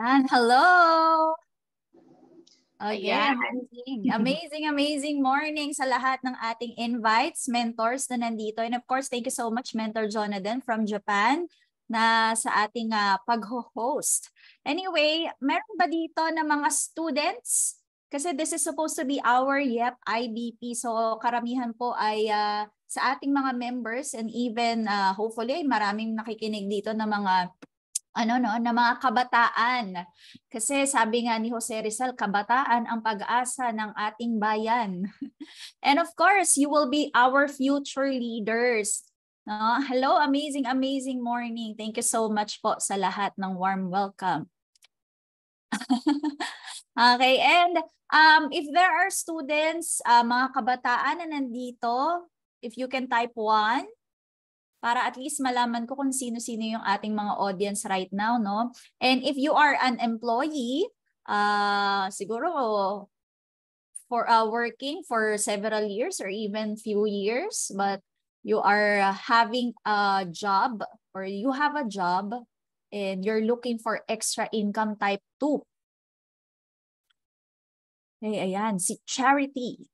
And hello! Oh, Again, amazing, amazing, amazing morning sa lahat ng ating invites, mentors na nandito. And of course, thank you so much, Mentor Jonathan from Japan na sa ating uh, ah, pag-host. Anyway, meron ba dito na mga students? Kasi this is supposed to be our YEP IBP. So karamihan po ay uh, sa ating mga members and even uh, hopefully maraming nakikinig dito na mga ano no na mga kabataan kasi sabi nga ni Jose Rizal kabataan ang pag-asa ng ating bayan and of course you will be our future leaders no hello amazing amazing morning thank you so much po sa lahat ng warm welcome okay and um if there are students uh, mga kabataan na nandito if you can type one para at least malaman ko kung sino-sino yung ating mga audience right now, no? And if you are an employee, uh, siguro for uh, working for several years or even few years, but you are having a job or you have a job and you're looking for extra income type 2. Hey, ayan, si Charity.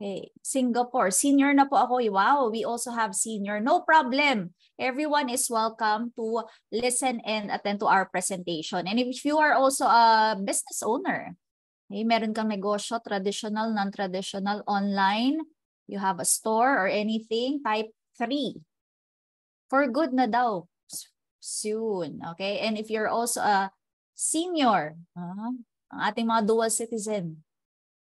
Hey, Singapore, senior na po ako. Eh. Wow, we also have senior. No problem. Everyone is welcome to listen and attend to our presentation. And if you are also a business owner, hey, eh, meron kang negosyo, traditional, non-traditional, online, you have a store or anything, type 3. For good na daw. Soon. Okay? And if you're also a senior, uh, ang ating mga dual citizen,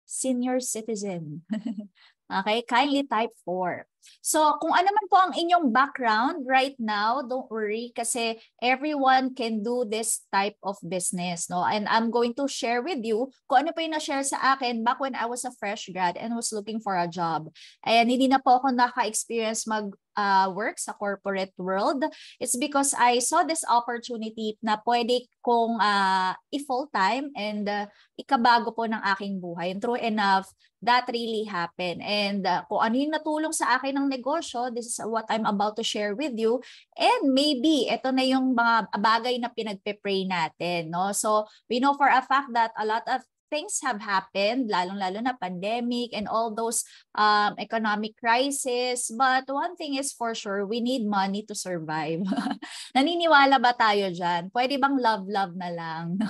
senior citizen. okay, kindly type 4. So kung ano man po ang inyong background right now, don't worry kasi everyone can do this type of business. no And I'm going to share with you kung ano pa yung na-share sa akin back when I was a fresh grad and was looking for a job. Ayan, hindi na po ako naka-experience mag uh, work sa corporate world, it's because I saw this opportunity na pwede kong uh, i-full time and uh, ikabago po ng aking buhay. And true enough, that really happened. And uh, kung ano yung natulong sa akin ng negosyo, this is what I'm about to share with you. And maybe, ito na yung mga bagay na pinagpe-pray natin. No? So, we know for a fact that a lot of things have happened, lalong-lalo na pandemic and all those um, economic crisis. But one thing is for sure, we need money to survive. Naniniwala ba tayo dyan? Pwede bang love-love na lang?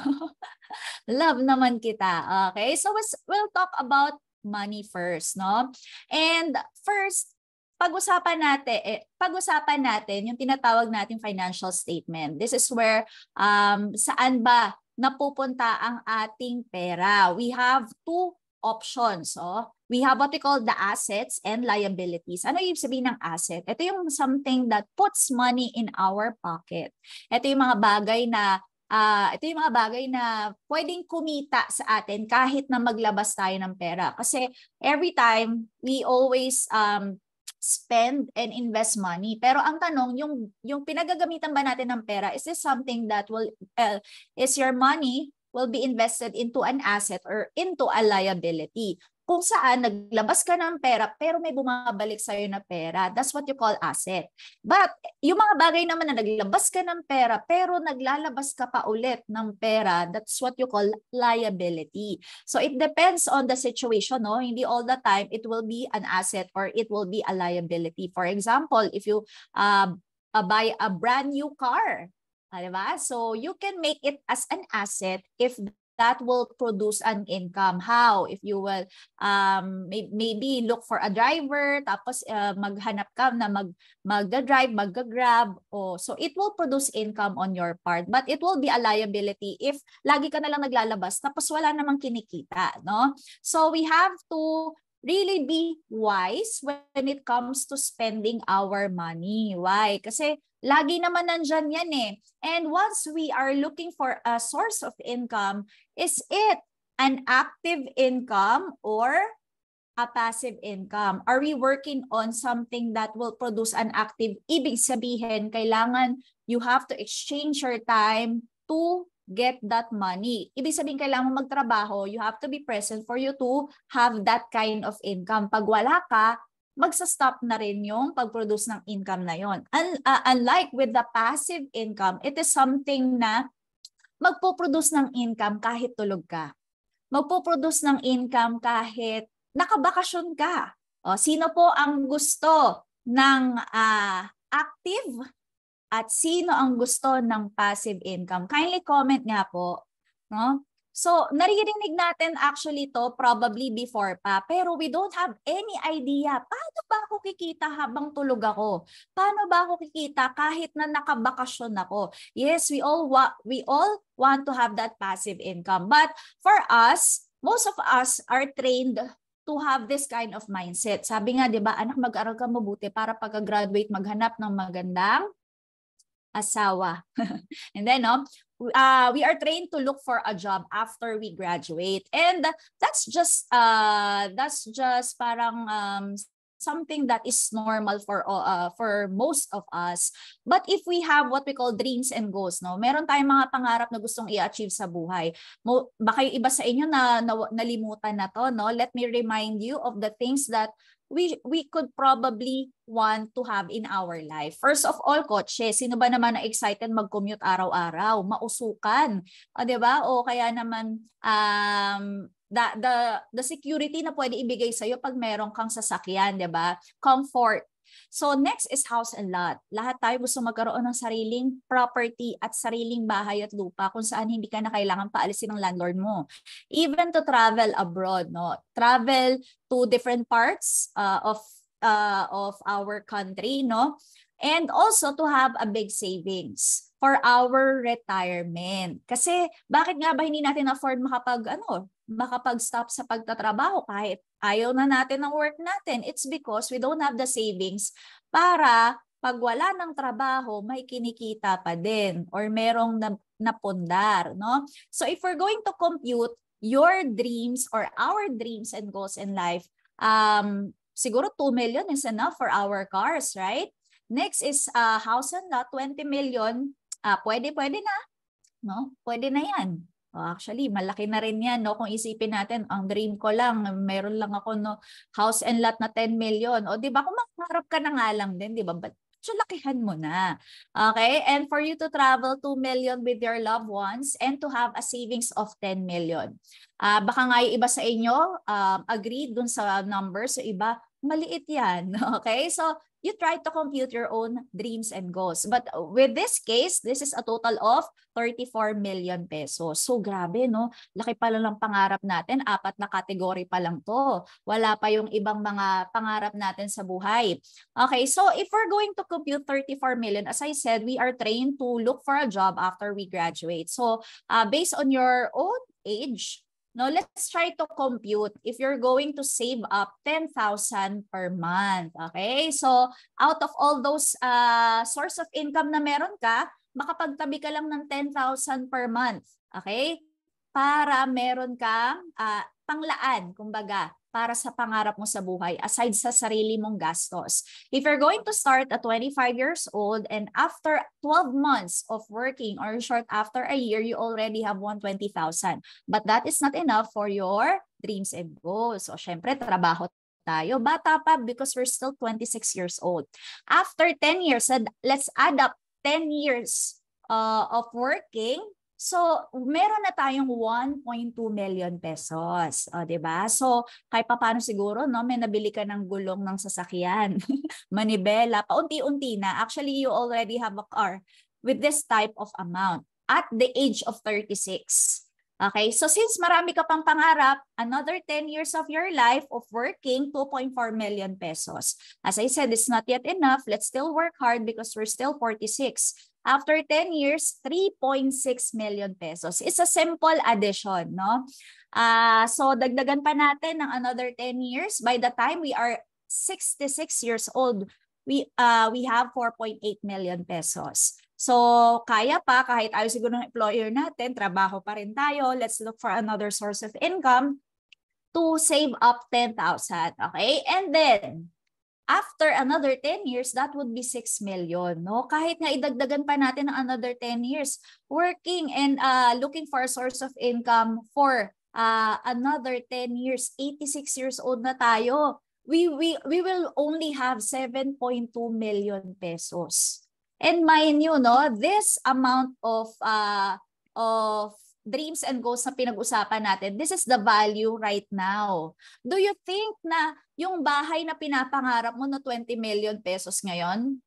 love naman kita. Okay, so we'll talk about money first, no? And first, pag-usapan natin eh, pag-usapan natin yung tinatawag nating financial statement. This is where um saan ba napupunta ang ating pera. We have two options. Oh. We have what we call the assets and liabilities. Ano yung sabihin ng asset? Ito yung something that puts money in our pocket. Ito yung mga bagay na uh, ito yung mga bagay na pwedeng kumita sa atin kahit na maglabas tayo ng pera. Kasi every time, we always um, spend and invest money. Pero ang tanong, yung yung pinagagamitan ba natin ng pera, is this something that will uh, is your money will be invested into an asset or into a liability kung saan naglabas ka ng pera pero may bumabalik sa'yo na pera. That's what you call asset. But yung mga bagay naman na naglabas ka ng pera pero naglalabas ka pa ulit ng pera, that's what you call liability. So it depends on the situation. No? Hindi all the time it will be an asset or it will be a liability. For example, if you um, uh, buy a brand new car, Ah, diba? So you can make it as an asset if that will produce an income. How? If you will um, may, maybe look for a driver, tapos uh, maghanap ka na mag, magda-drive, mag grab Oh, so it will produce income on your part. But it will be a liability if lagi ka na lang naglalabas tapos wala namang kinikita. No? So we have to really be wise when it comes to spending our money. Why? Kasi lagi naman nandyan yan eh. And once we are looking for a source of income, Is it an active income or a passive income? Are we working on something that will produce an active? Ibig sabihin, kailangan you have to exchange your time to get that money. Ibig sabihin, kailangan mo magtrabaho, you have to be present for you to have that kind of income. Pag wala ka, magsa-stop na rin yung pag-produce ng income na yon. Un- uh, unlike with the passive income, it is something na magpo-produce ng income kahit tulog ka. Magpo-produce ng income kahit nakabakasyon ka. O, sino po ang gusto ng uh, active at sino ang gusto ng passive income? Kindly comment nga po. No? So, naririnig natin actually to probably before pa, pero we don't have any idea. Paano ba ako kikita habang tulog ako? Paano ba ako kikita kahit na nakabakasyon ako? Yes, we all wa- we all want to have that passive income. But for us, most of us are trained to have this kind of mindset. Sabi nga, 'di ba, anak, mag-aral ka mabuti para pagka-graduate maghanap ng magandang asawa. and then, no, uh, we are trained to look for a job after we graduate. And that's just, uh, that's just parang um, something that is normal for uh, for most of us. But if we have what we call dreams and goals, no, meron tayong mga pangarap na gustong i-achieve sa buhay. Mo, baka yung iba sa inyo na, na nalimutan na to, no. Let me remind you of the things that we we could probably want to have in our life. First of all, kotse. Sino ba naman na excited mag-commute araw-araw? Mausukan. O, di ba? O kaya naman um, the, the, the security na pwede ibigay sa'yo pag meron kang sasakyan, di ba? Comfort So next is house and lot. Lahat tayo gusto magkaroon ng sariling property at sariling bahay at lupa kung saan hindi ka na kailangan paalisin ng landlord mo. Even to travel abroad, no? Travel to different parts uh, of uh, of our country, no? And also to have a big savings for our retirement. Kasi bakit nga ba hindi natin afford makapag ano, makapag-stop sa pagtatrabaho kahit ayaw na natin ng work natin. It's because we don't have the savings para pag wala ng trabaho, may kinikita pa din or merong na, napundar, no? So if we're going to compute your dreams or our dreams and goals in life, um, siguro 2 million is enough for our cars, right? Next is uh, house and lot, 20 million. Uh, pwede, pwede na. No? Pwede na yan. Oh, Actually, malaki na rin yan. No? Kung isipin natin, ang dream ko lang, meron lang ako no, house and lot na 10 million. O di ba, kung makaharap ka na nga lang din, di ba? But so lakihan mo na. Okay? And for you to travel 2 million with your loved ones and to have a savings of 10 million. Uh, baka nga yung iba sa inyo, um, uh, agree dun sa numbers, so iba, maliit yan. Okay? So, you try to compute your own dreams and goals. But with this case, this is a total of 34 million pesos. So grabe, no? Laki pa lang ng pangarap natin. Apat na kategory pa lang to. Wala pa yung ibang mga pangarap natin sa buhay. Okay, so if we're going to compute 34 million, as I said, we are trained to look for a job after we graduate. So uh, based on your own age, Now, let's try to compute if you're going to save up 10,000 per month. Okay? So, out of all those uh, source of income na meron ka, makapagtabi ka lang ng 10,000 per month. Okay? Para meron kang uh, panglaan, kumbaga, para sa pangarap mo sa buhay aside sa sarili mong gastos. If you're going to start at 25 years old and after 12 months of working or short after a year, you already have 120,000. But that is not enough for your dreams and goals. So, syempre, trabaho tayo. Bata pa because we're still 26 years old. After 10 years, let's add up 10 years uh, of working So, meron na tayong 1.2 million pesos, o, oh, 'di ba? So, kay paano siguro, no, may nabili ka ng gulong ng sasakyan, manibela, paunti-unti na. Actually, you already have a car with this type of amount at the age of 36. Okay, so since marami ka pang pangarap, another 10 years of your life of working, 2.4 million pesos. As I said, it's not yet enough. Let's still work hard because we're still 46. After 10 years, 3.6 million pesos. It's a simple addition, no? Uh, so dagdagan pa natin ng another 10 years. By the time we are 66 years old, we, uh, we have 4.8 million pesos. So, kaya pa, kahit ayaw siguro ng employer natin, trabaho pa rin tayo, let's look for another source of income to save up 10,000. Okay? And then, after another 10 years, that would be 6 million. No? Kahit nga idagdagan pa natin ng another 10 years, working and uh, looking for a source of income for uh, another 10 years, 86 years old na tayo, we, we, we will only have 7.2 million pesos. And mind you, no, this amount of uh, of dreams and goals na pinag-usapan natin, this is the value right now. Do you think na yung bahay na pinapangarap mo na 20 million pesos ngayon,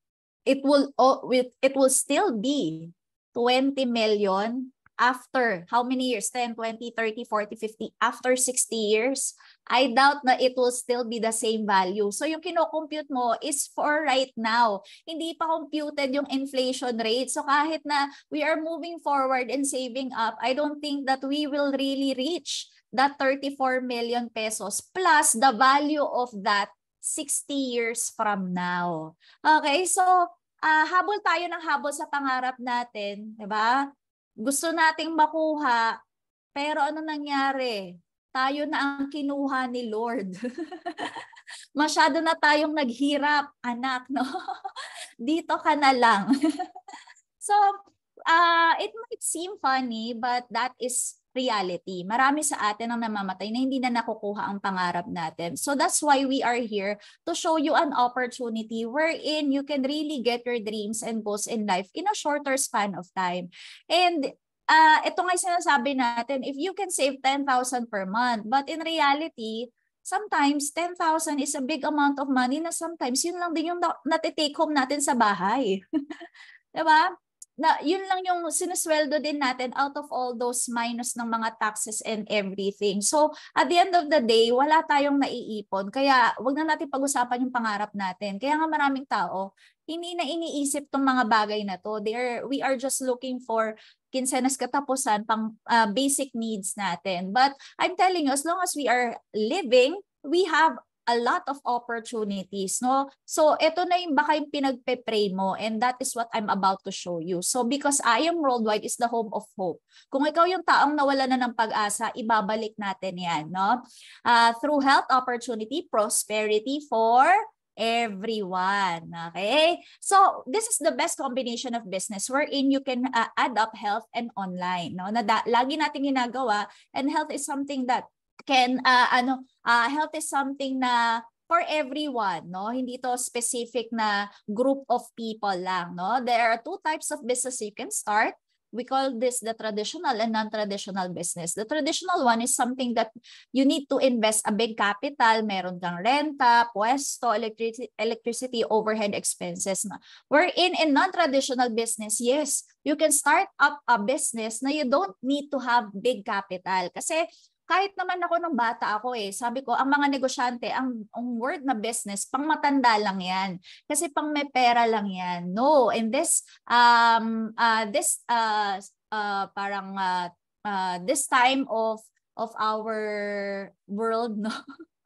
it will oh, it will still be 20 million after how many years? 10, 20, 30, 40, 50. After 60 years, I doubt na it will still be the same value. So yung kinocompute mo is for right now. Hindi pa computed yung inflation rate. So kahit na we are moving forward and saving up, I don't think that we will really reach that 34 million pesos plus the value of that 60 years from now. Okay, so uh, habol tayo ng habol sa pangarap natin, 'di ba? gusto nating makuha, pero ano nangyari? Tayo na ang kinuha ni Lord. Masyado na tayong naghirap, anak, no? Dito ka na lang. so, uh, it might seem funny, but that is reality. Marami sa atin ang namamatay na hindi na nakukuha ang pangarap natin. So that's why we are here to show you an opportunity wherein you can really get your dreams and goals in life in a shorter span of time. And uh, ito nga sinasabi natin, if you can save 10,000 per month, but in reality, sometimes 10,000 is a big amount of money na sometimes yun lang din yung natitake home natin sa bahay. diba? na yun lang yung sinusweldo din natin out of all those minus ng mga taxes and everything. So at the end of the day, wala tayong naiipon. Kaya wag na natin pag-usapan yung pangarap natin. Kaya nga maraming tao, hindi na iniisip tong mga bagay na to. They are, we are just looking for kinsenas katapusan, pang uh, basic needs natin. But I'm telling you, as long as we are living, we have a lot of opportunities, no? So, ito na yung baka yung pinagpe-pray mo and that is what I'm about to show you. So, because I am worldwide is the home of hope. Kung ikaw yung taong nawala na ng pag-asa, ibabalik natin yan, no? Uh, through health, opportunity, prosperity for everyone. Okay? So, this is the best combination of business wherein you can uh, add up health and online. No? Na da- lagi natin ginagawa and health is something that can uh, ano uh, health is something na for everyone, no? Hindi ito specific na group of people lang, no? There are two types of business you can start. We call this the traditional and non-traditional business. The traditional one is something that you need to invest a big capital, meron kang renta, pwesto electricity, electricity overhead expenses. Wherein in non-traditional business, yes, you can start up a business na you don't need to have big capital. Kasi kahit naman ako nung bata ako eh, sabi ko, ang mga negosyante, ang, ang word na business, pang matanda lang yan. Kasi pang may pera lang yan. No, and this, um, uh, this, uh, uh, parang, uh, uh, this time of, of our world, no?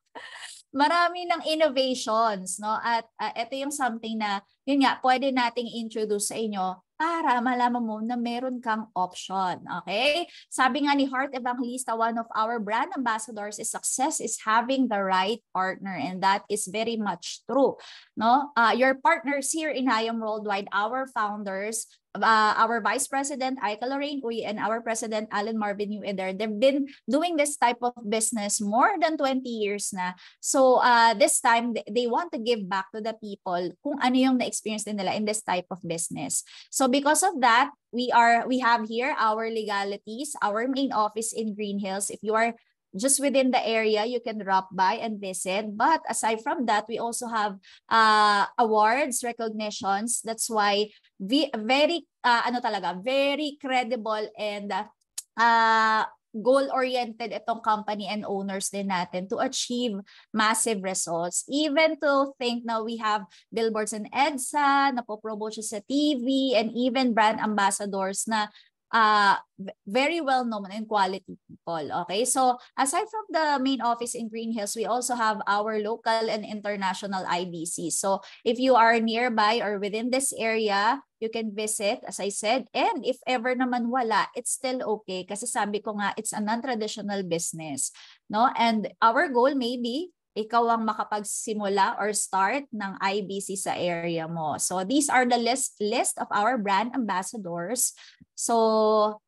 marami ng innovations no at uh, ito yung something na yun nga pwede nating introduce sa inyo para malaman mo na meron kang option. Okay? Sabi nga ni Heart Evangelista, one of our brand ambassadors is success is having the right partner and that is very much true. No? Uh, your partners here in IAM Worldwide, our founders, uh, our Vice President Aika Lorraine Uy and our President Alan Marvin Ueder, they've been doing this type of business more than 20 years na. So uh, this time, they want to give back to the people kung ano yung na-experience din nila in this type of business. So because of that, we are we have here our legalities, our main office in Green Hills. If you are just within the area you can drop by and visit but aside from that we also have uh, awards recognitions that's why very uh, ano talaga, very credible and uh, goal-oriented itong company and owners din natin to achieve massive results. Even to think now we have billboards in EDSA, na napopromote siya sa TV, and even brand ambassadors na uh, very well known and quality people. Okay, so aside from the main office in Green Hills, we also have our local and international IBC. So if you are nearby or within this area, you can visit, as I said. And if ever naman wala, it's still okay. Kasi sabi ko nga, it's a non-traditional business. No? And our goal maybe ikaw ang makapagsimula or start ng IBC sa area mo. So these are the list list of our brand ambassadors. So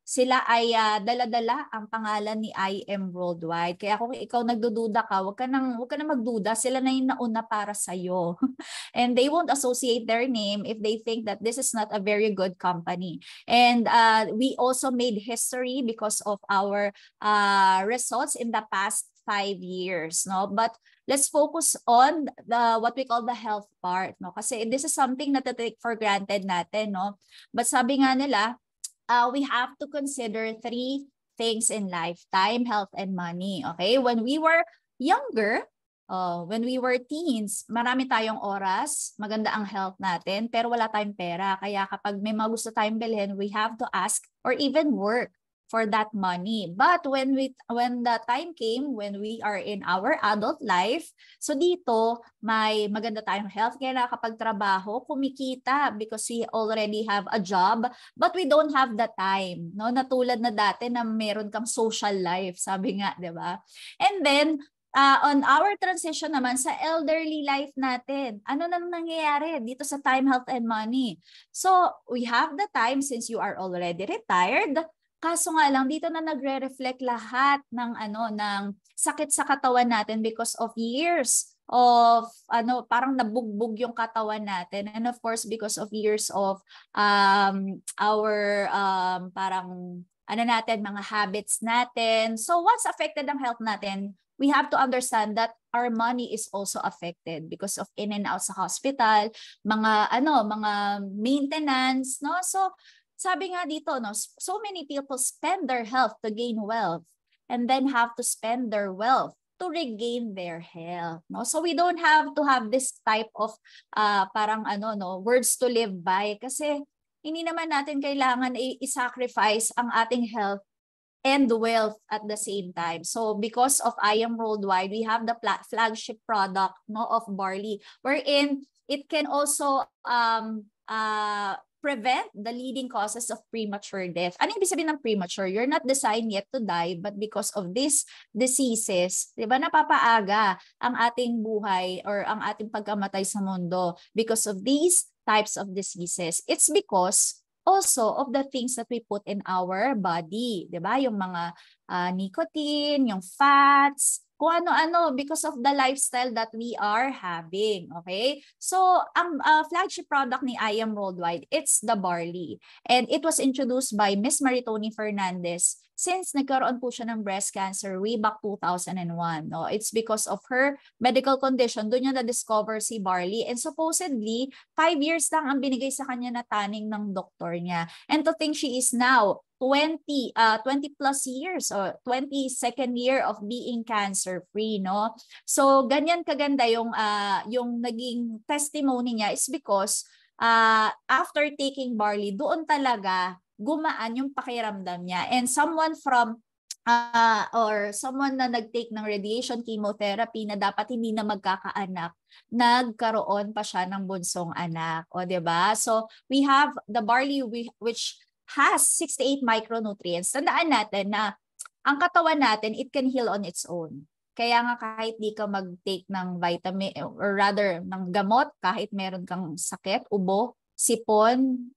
sila ay uh, dala-dala ang pangalan ni IM Worldwide. Kaya kung ikaw nagdududa ka, huwag ka nang huwag ka nang magduda, sila na yung nauna para sa iyo. And they won't associate their name if they think that this is not a very good company. And uh, we also made history because of our uh, results in the past five years no but let's focus on the what we call the health part, no? Kasi this is something na take for granted natin, no? But sabi nga nila, uh, we have to consider three things in life, time, health, and money, okay? When we were younger, uh, when we were teens, marami tayong oras, maganda ang health natin, pero wala tayong pera. Kaya kapag may gusto tayong bilhin, we have to ask or even work for that money. But when we when the time came when we are in our adult life, so dito may maganda tayong health na kapag trabaho, kumikita because we already have a job, but we don't have the time, no? Natulad na dati na meron kang social life, sabi nga, 'di ba? And then uh, on our transition naman sa elderly life natin. Ano nang nangyayari dito sa time, health, and money? So, we have the time since you are already retired. Kaso nga lang dito na nagre-reflect lahat ng ano ng sakit sa katawan natin because of years of ano parang nabugbog yung katawan natin and of course because of years of um our um parang ano natin mga habits natin so what's affected ang health natin we have to understand that our money is also affected because of in and out sa hospital mga ano mga maintenance no so sabi nga dito, no, so many people spend their health to gain wealth and then have to spend their wealth to regain their health no so we don't have to have this type of uh, parang ano no words to live by kasi hindi naman natin kailangan i-sacrifice ang ating health and wealth at the same time. So because of I am worldwide, we have the flagship product no of barley wherein it can also um uh prevent the leading causes of premature death. Ano ibig sabihin ng premature? You're not designed yet to die, but because of these diseases, di ba, napapaaga ang ating buhay or ang ating pagkamatay sa mundo because of these types of diseases. It's because also of the things that we put in our body, 'di ba? Yung mga uh, nicotine, yung fats, kung ano-ano because of the lifestyle that we are having. Okay? So, ang uh, flagship product ni I Am Worldwide, it's the barley. And it was introduced by Miss Maritoni Fernandez since nagkaroon po siya ng breast cancer way back 2001. No? It's because of her medical condition. Doon niya na-discover si barley. And supposedly, five years lang ang binigay sa kanya na taning ng doktor niya. And to think she is now 20 uh 20 plus years or 22nd year of being cancer free no so ganyan kaganda yung uh yung naging testimony niya is because uh after taking barley doon talaga gumaan yung pakiramdam niya and someone from uh, or someone na nagtake ng radiation chemotherapy na dapat hindi na magkakaanak, nagkaroon pa siya ng bunsong anak. O, ba So, we have the barley which has 68 micronutrients. Tandaan natin na ang katawan natin, it can heal on its own. Kaya nga kahit di ka mag-take ng vitamin or rather ng gamot, kahit meron kang sakit, ubo, sipon,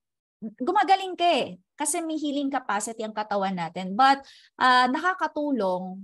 gumagaling ka eh. Kasi may healing capacity ang katawan natin. But uh, nakakatulong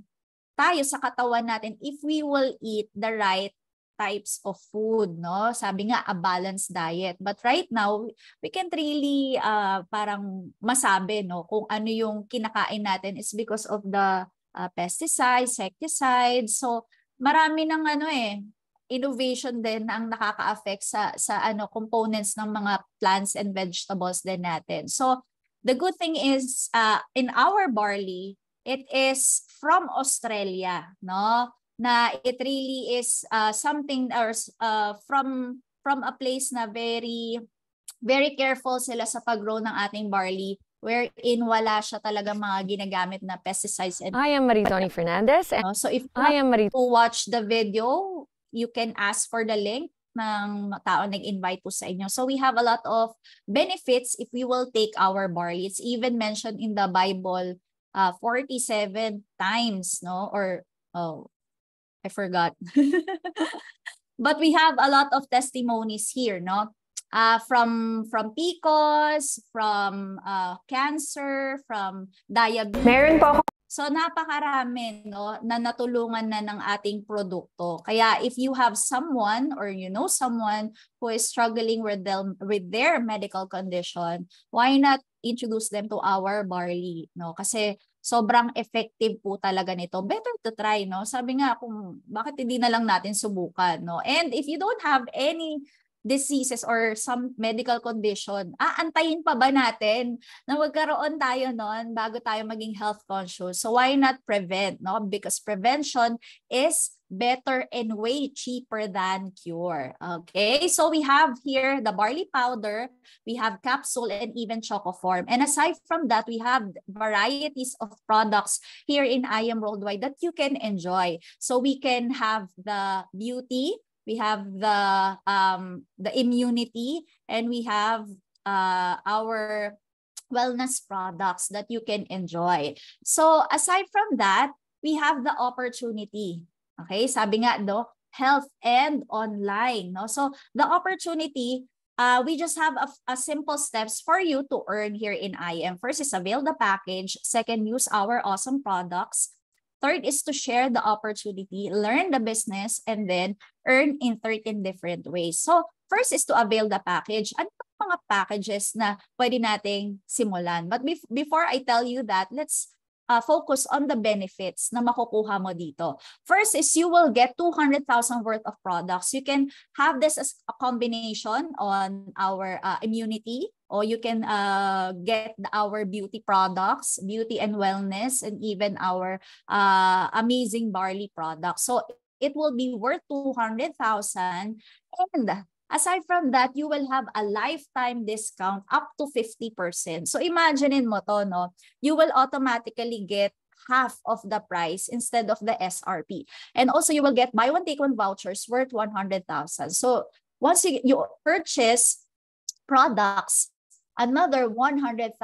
tayo sa katawan natin if we will eat the right types of food, no? Sabi nga, a balanced diet. But right now, we can't really uh, parang masabi, no? Kung ano yung kinakain natin is because of the uh, pesticides, insecticides. So, marami ng ano eh, innovation din ang nakaka-affect sa sa ano components ng mga plants and vegetables din natin. So the good thing is uh, in our barley it is from Australia, no? na it really is uh, something or uh, from from a place na very very careful sila sa paggrow ng ating barley wherein wala siya talaga mga ginagamit na pesticides and I am Marie Tony Fernandez and oh, so if I am Marie to watch the video you can ask for the link ng tao nag-invite po sa inyo. So we have a lot of benefits if we will take our barley. It's even mentioned in the Bible uh, 47 times, no? Or oh, I forgot. but we have a lot of testimonies here, no? Uh, from from PCOS, from uh, cancer, from diabetes. Meron po ako. So napakarami no na natulungan na ng ating produkto. Kaya if you have someone or you know someone who is struggling with them with their medical condition, why not introduce them to our barley no kasi sobrang effective po talaga nito. Better to try, no? Sabi nga kung bakit hindi na lang natin subukan, no? And if you don't have any diseases or some medical condition, aantayin pa ba natin na magkaroon tayo noon bago tayo maging health conscious? So why not prevent, no? Because prevention is better and way cheaper than cure. Okay, so we have here the barley powder, we have capsule, and even form. And aside from that, we have varieties of products here in I Am Worldwide that you can enjoy. So we can have the beauty, we have the um, the immunity, and we have uh, our wellness products that you can enjoy. So aside from that, we have the opportunity Okay? Sabi nga do, health and online, no? So the opportunity Uh, we just have a, a simple steps for you to earn here in IM. First is avail the package. Second, use our awesome products. Third is to share the opportunity, learn the business, and then earn in 13 different ways. So first is to avail the package. Ano mga packages na pwede nating simulan? But bef- before I tell you that, let's uh, focus on the benefits na makukuha mo dito. First is you will get 200,000 worth of products. You can have this as a combination on our uh, immunity or you can uh, get our beauty products, beauty and wellness, and even our uh, amazing barley products. So it will be worth 200,000 and Aside from that, you will have a lifetime discount up to 50%. So imagine mo to, no? You will automatically get half of the price instead of the SRP. And also you will get buy one take one vouchers worth 100,000. So once you, you purchase products another 100,000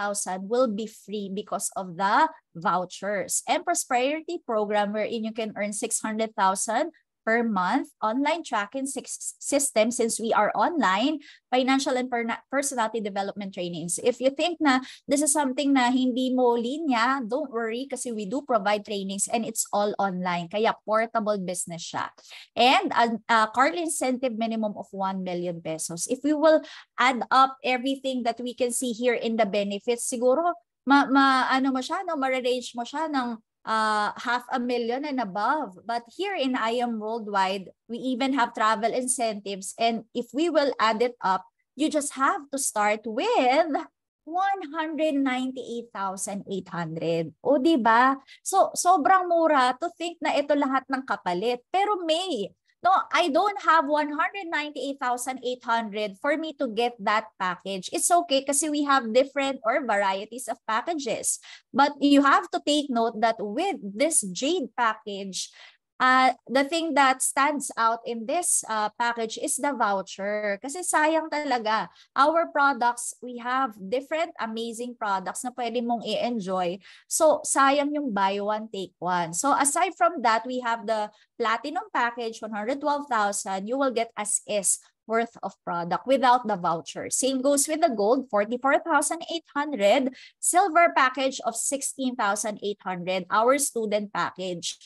will be free because of the vouchers. And Prosperity Program wherein you can earn 600,000 per month, online tracking system since we are online, financial and personality development trainings. If you think na this is something na hindi mo linya, don't worry kasi we do provide trainings and it's all online. Kaya portable business siya. And a, a card incentive minimum of 1 million pesos. If we will add up everything that we can see here in the benefits, siguro ma, ma ano mo siya, no, ma-range mo siya ng uh, half a million and above. But here in IAM Worldwide, we even have travel incentives. And if we will add it up, you just have to start with 198,800. O, di ba? So, sobrang mura to think na ito lahat ng kapalit. Pero may, No, I don't have 198,800 for me to get that package. It's okay kasi we have different or varieties of packages. But you have to take note that with this Jade package, Uh, the thing that stands out in this uh, package is the voucher. Kasi sayang talaga. Our products, we have different amazing products na pwede mong i-enjoy. So, sayang yung buy one, take one. So, aside from that, we have the platinum package, 112,000. You will get as is worth of product without the voucher. Same goes with the gold, 44,800, silver package of 16,800, our student package.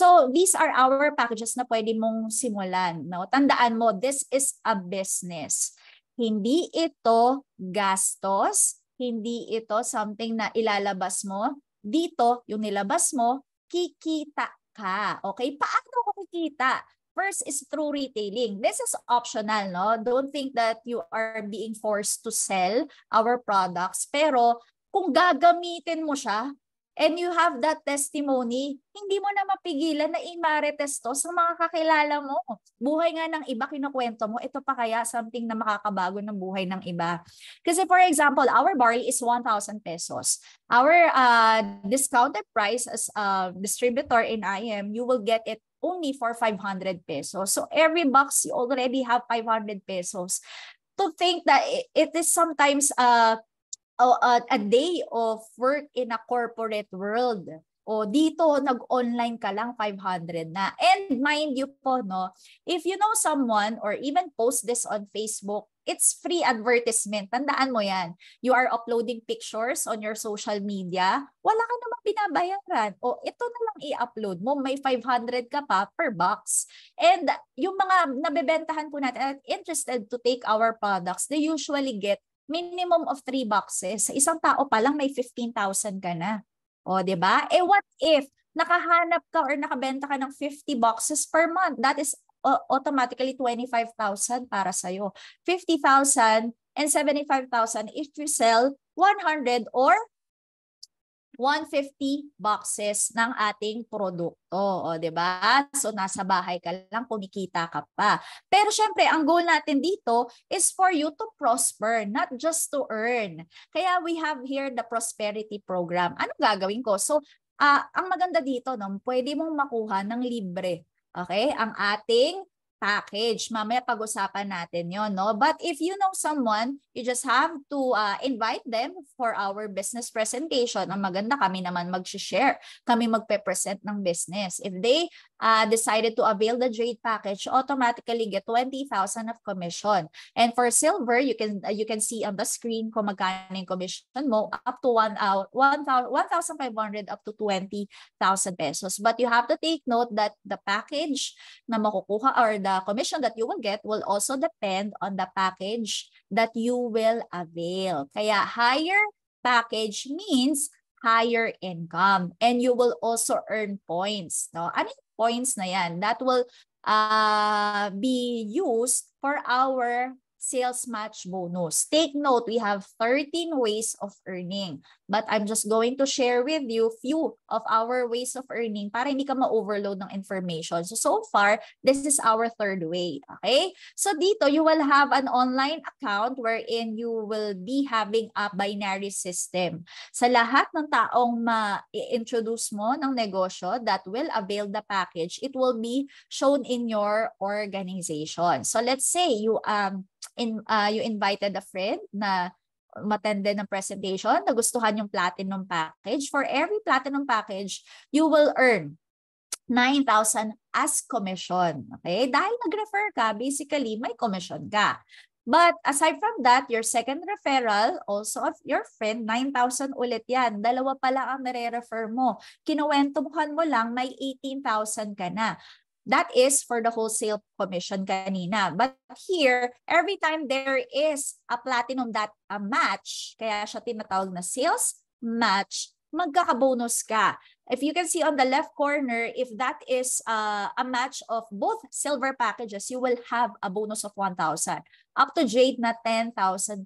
So, these are our packages na pwede mong simulan. No? Tandaan mo, this is a business. Hindi ito gastos, hindi ito something na ilalabas mo. Dito, yung nilabas mo, kikita ka. Okay? Paano ko kikita? First is through retailing. This is optional, no? Don't think that you are being forced to sell our products. Pero kung gagamitin mo siya and you have that testimony, hindi mo na mapigilan na imarites to sa mga kakilala mo. Buhay nga ng iba, kinukwento mo, ito pa kaya something na makakabago ng buhay ng iba. Kasi for example, our barley is 1,000 pesos. Our uh, discounted price as a distributor in IM, you will get it only for 500 pesos. So every box, you already have 500 pesos. To think that it is sometimes uh, a, a day of work in a corporate world. O dito, nag-online ka lang, 500 na. And mind you po, no, if you know someone or even post this on Facebook, it's free advertisement. Tandaan mo yan. You are uploading pictures on your social media. Wala ka namang binabayaran. O ito na lang i-upload mo. May 500 ka pa per box. And yung mga nabebentahan po natin at interested to take our products, they usually get minimum of 3 boxes. Sa isang tao pa lang may 15,000 ka na. O, 'di ba? Eh what if nakahanap ka or nakabenta ka ng 50 boxes per month? That is automatically 25,000 para sa iyo. 50,000 and 75,000 if you sell 100 or 150 boxes ng ating produkto, o 'di ba? So nasa bahay ka lang kumikita ka pa. Pero syempre, ang goal natin dito is for you to prosper, not just to earn. Kaya we have here the prosperity program. Ano gagawin ko? So uh, ang maganda dito, no, pwede mong makuha ng libre. Okay? Ang ating package. Mamaya pag-usapan natin yon no? But if you know someone, you just have to uh, invite them for our business presentation. Ang maganda, kami naman mag-share. Kami magpe-present ng business. If they uh, decided to avail the Jade package automatically get 20,000 of commission. And for silver, you can uh, you can see on the screen kung magkano yung commission mo up to 1 out 1,500 up to 20,000 pesos. But you have to take note that the package na makukuha or the commission that you will get will also depend on the package that you will avail. Kaya higher package means higher income and you will also earn points no ano yung points na yan that will uh, be used for our sales match bonus take note we have 13 ways of earning But I'm just going to share with you few of our ways of earning para hindi ka ma-overload ng information. So, so far, this is our third way. Okay? So, dito, you will have an online account wherein you will be having a binary system. Sa lahat ng taong ma-introduce mo ng negosyo that will avail the package, it will be shown in your organization. So, let's say you um in uh, you invited a friend na umattend ng presentation, nagustuhan yung platinum package, for every platinum package, you will earn 9,000 as commission. Okay? Dahil nag-refer ka, basically, may commission ka. But aside from that, your second referral, also of your friend, 9,000 ulit yan. Dalawa pala ang nare-refer mo. Kinuwentuhan mo lang, may 18,000 ka na. That is for the wholesale commission kanina. But here, every time there is a platinum that a uh, match, kaya siya tinatawag na sales match, magkakabonus ka. If you can see on the left corner, if that is uh, a match of both silver packages, you will have a bonus of 1,000. Up to jade na 10,000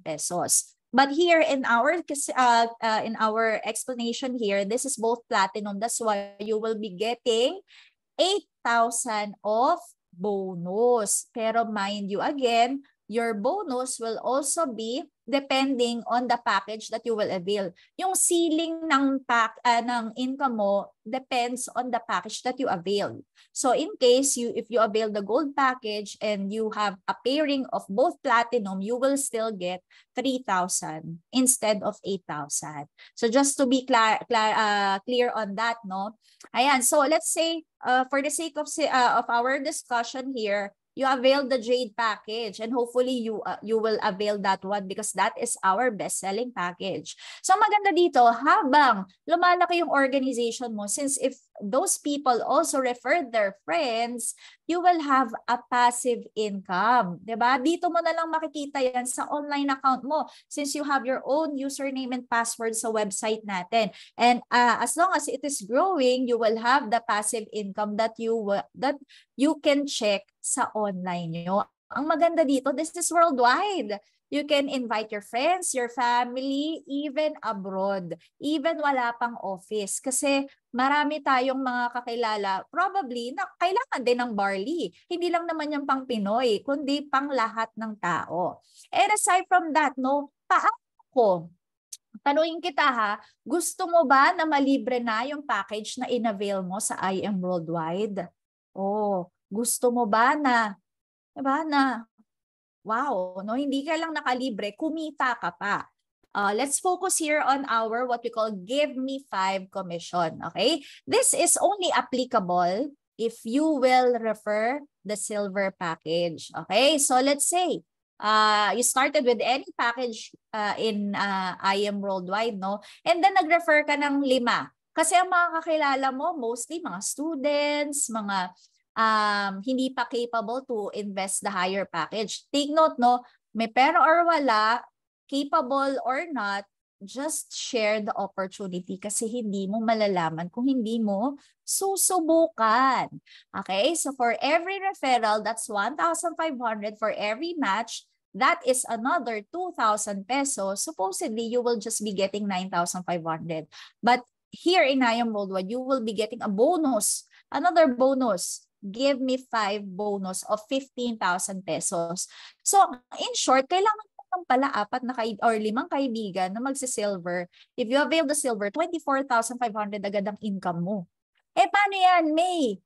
pesos. But here in our uh, uh, in our explanation here, this is both platinum. That's why you will be getting 8 5,000 of bonus. Pero mind you again, your bonus will also be depending on the package that you will avail. Yung ceiling ng pack uh, ng income mo depends on the package that you avail. So in case you if you avail the gold package and you have a pairing of both platinum, you will still get 3,000 instead of 8,000. So just to be clear clear, uh, ah, clear on that, no. Ayan, so let's say uh, for the sake of uh, of our discussion here, you avail the Jade package and hopefully you uh, you will avail that one because that is our best-selling package. So maganda dito, habang lumalaki yung organization mo, since if those people also refer their friends, you will have a passive income. ba? Diba? Dito mo na lang makikita yan sa online account mo since you have your own username and password sa website natin. And uh, as long as it is growing, you will have the passive income that you that you can check sa online nyo. Ang maganda dito, this is worldwide. You can invite your friends, your family, even abroad, even wala pang office. Kasi marami tayong mga kakilala, probably na kailangan din ng barley. Hindi lang naman yung pang Pinoy, kundi pang lahat ng tao. And aside from that, no, paano ko Tanungin kita ha, gusto mo ba na malibre na yung package na inavail mo sa IM Worldwide? Oh, gusto mo ba na, ba diba, na wow, no? hindi ka lang nakalibre, kumita ka pa. Uh, let's focus here on our what we call give me five commission. Okay? This is only applicable if you will refer the silver package. Okay? So let's say uh, you started with any package uh, in uh, IM Worldwide, no? And then nag-refer ka ng lima. Kasi ang mga kakilala mo, mostly mga students, mga um, hindi pa capable to invest the higher package. Take note, no? May pero or wala, capable or not, just share the opportunity kasi hindi mo malalaman kung hindi mo susubukan. Okay? So for every referral, that's 1,500 for every match. That is another 2,000 pesos. Supposedly, you will just be getting 9,500. But here in IAM Worldwide, you will be getting a bonus, another bonus give me 5 bonus of 15,000 pesos. So, in short, kailangan lang pala apat na kaib- or limang kaibigan na magsi-silver. If you avail the silver, 24,500 agad ang income mo. Eh, paano yan, May?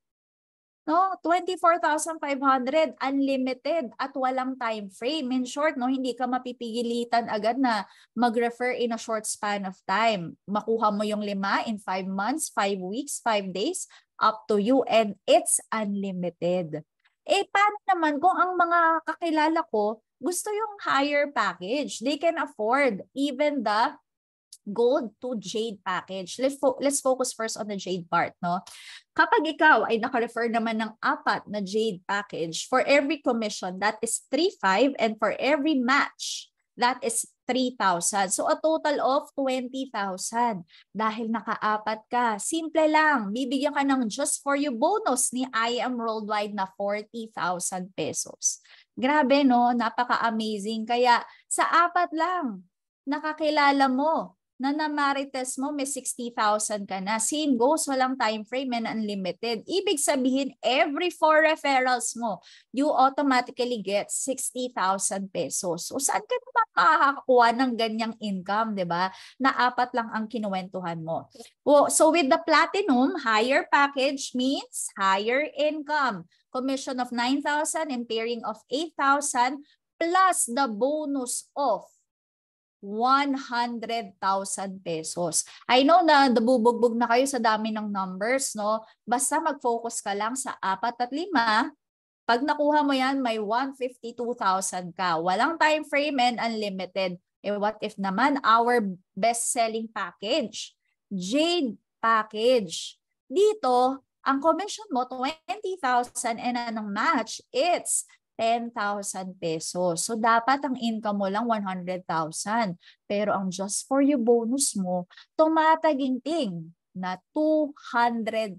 No, 24,500 unlimited at walang time frame. In short, no, hindi ka mapipigilitan agad na mag-refer in a short span of time. Makuha mo yung lima in 5 months, 5 weeks, 5 days, up to you and it's unlimited. Eh, paano naman kung ang mga kakilala ko gusto yung higher package? They can afford even the gold to jade package. Let's, fo- let's focus first on the jade part, no? Kapag ikaw ay naka-refer naman ng apat na jade package, for every commission, that is 3-5, and for every match, That is 3,000. So a total of 20,000 dahil nakaapat ka. Simple lang, bibigyan ka ng just for you bonus ni I am worldwide na 40,000 pesos. Grabe no, napaka-amazing. Kaya sa apat lang, nakakilala mo na na-marites mo, may 60,000 ka na. Same goes, walang time frame and unlimited. Ibig sabihin, every four referrals mo, you automatically get 60,000 pesos. O saan ka naman makakakuha ng ganyang income, di ba? Na apat lang ang kinuwentuhan mo. So with the platinum, higher package means higher income. Commission of 9,000 and pairing of 8,000 plus the bonus of 100,000 pesos. I know na nabubugbog na kayo sa dami ng numbers, no? Basta mag-focus ka lang sa apat at lima. Pag nakuha mo yan, may 152,000 ka. Walang time frame and unlimited. Eh what if naman our best-selling package, Jade package. Dito, ang commission mo, 20,000 and anong match, it's 10,000 pesos. So dapat ang income mo lang 100,000. Pero ang just for you bonus mo, tumataginting na 200,000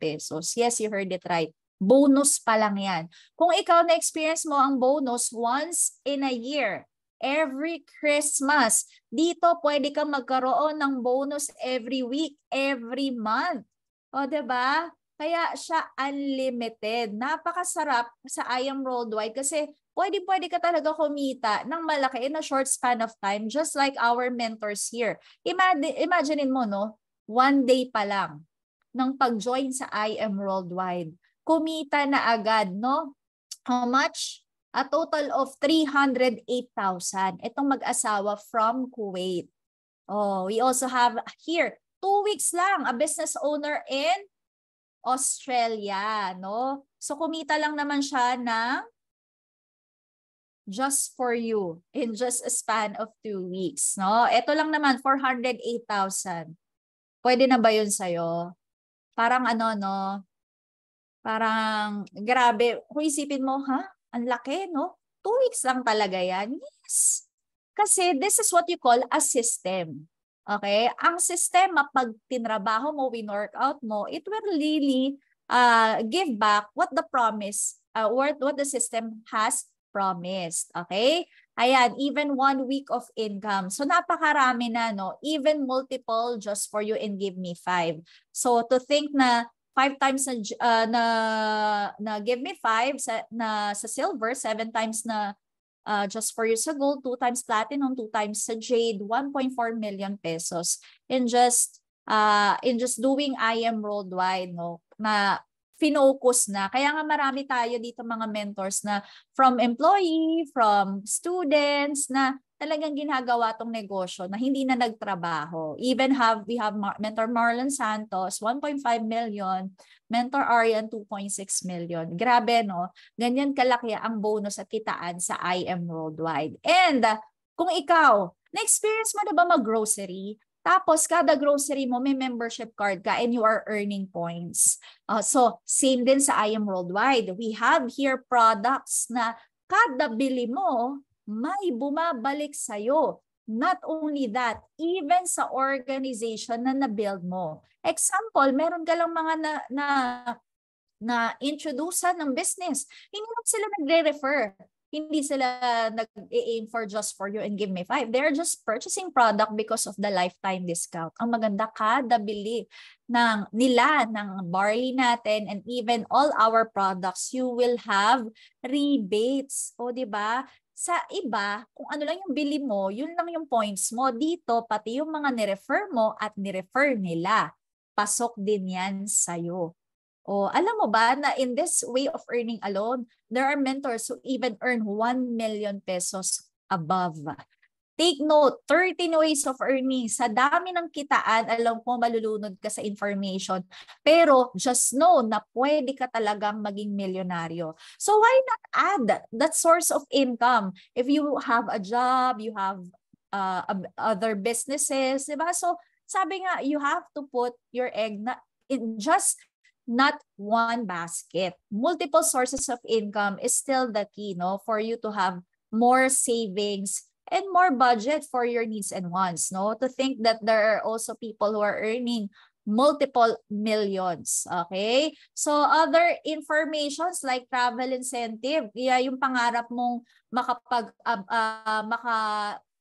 pesos. Yes, you heard it right. Bonus pa lang yan. Kung ikaw na-experience mo ang bonus once in a year, every Christmas, dito pwede kang magkaroon ng bonus every week, every month. O, ba? Diba? Kaya siya unlimited. Napakasarap sa I Am Worldwide kasi pwede-pwede ka talaga kumita ng malaki in a short span of time just like our mentors here. Imagine, imaginein mo, no? One day pa lang ng pag-join sa I Am Worldwide. Kumita na agad, no? How much? A total of 308,000. Itong mag-asawa from Kuwait. Oh, we also have here, two weeks lang, a business owner in Australia, no? So kumita lang naman siya ng just for you in just a span of two weeks, no? Ito lang naman, 408,000. Pwede na ba yun sa'yo? Parang ano, no? Parang grabe. Kung isipin mo, ha? Ang laki, no? Two weeks lang talaga yan. Yes. Kasi this is what you call a system. Okay? Ang sistema, pag tinrabaho mo, winorkout mo, it will really uh, give back what the promise, uh, what, what the system has promised. Okay? Ayan, even one week of income. So napakarami na, no? Even multiple, just for you and give me five. So to think na five times na, uh, na, na give me five sa, na, sa silver, seven times na uh, just for you sa gold, two times platinum, 2 times sa jade, 1.4 million pesos. And just uh, in just doing IM worldwide, no, na finocus na. Kaya nga marami tayo dito mga mentors na from employee, from students, na talagang ginagawa tong negosyo na hindi na nagtrabaho. Even have we have Mar- Mentor Marlon Santos 1.5 million, Mentor Arian 2.6 million. Grabe no. Ganyan kalaki ang bonus at kitaan sa IM Worldwide. And uh, kung ikaw, na-experience mo na ba mag-grocery? Tapos, kada grocery mo, may membership card ka and you are earning points. Uh, so, same din sa IM Worldwide. We have here products na kada bili mo, may bumabalik sa'yo. Not only that, even sa organization na na-build mo. Example, meron ka lang mga na, na, na introduce ng business. Hindi lang sila nagre-refer. Hindi sila nag-aim for just for you and give me five. They're just purchasing product because of the lifetime discount. Ang maganda kada bili ng nila, ng barley natin, and even all our products, you will have rebates. O, di ba? Sa iba, kung ano lang yung bili mo, yun lang yung points mo. Dito, pati yung mga nirefer mo at nirefer nila, pasok din yan sa'yo. O alam mo ba na in this way of earning alone, there are mentors who even earn 1 million pesos above. Take note, 13 ways of earning. Sa dami ng kitaan, alam ko malulunod ka sa information. Pero just know na pwede ka talagang maging milyonaryo. So why not add that source of income? If you have a job, you have uh, um, other businesses, di ba? So sabi nga, you have to put your egg na, in just not one basket. Multiple sources of income is still the key no, for you to have more savings and more budget for your needs and wants no to think that there are also people who are earning multiple millions okay so other informations like travel incentive yeah yung pangarap mong makapag uh, uh, maka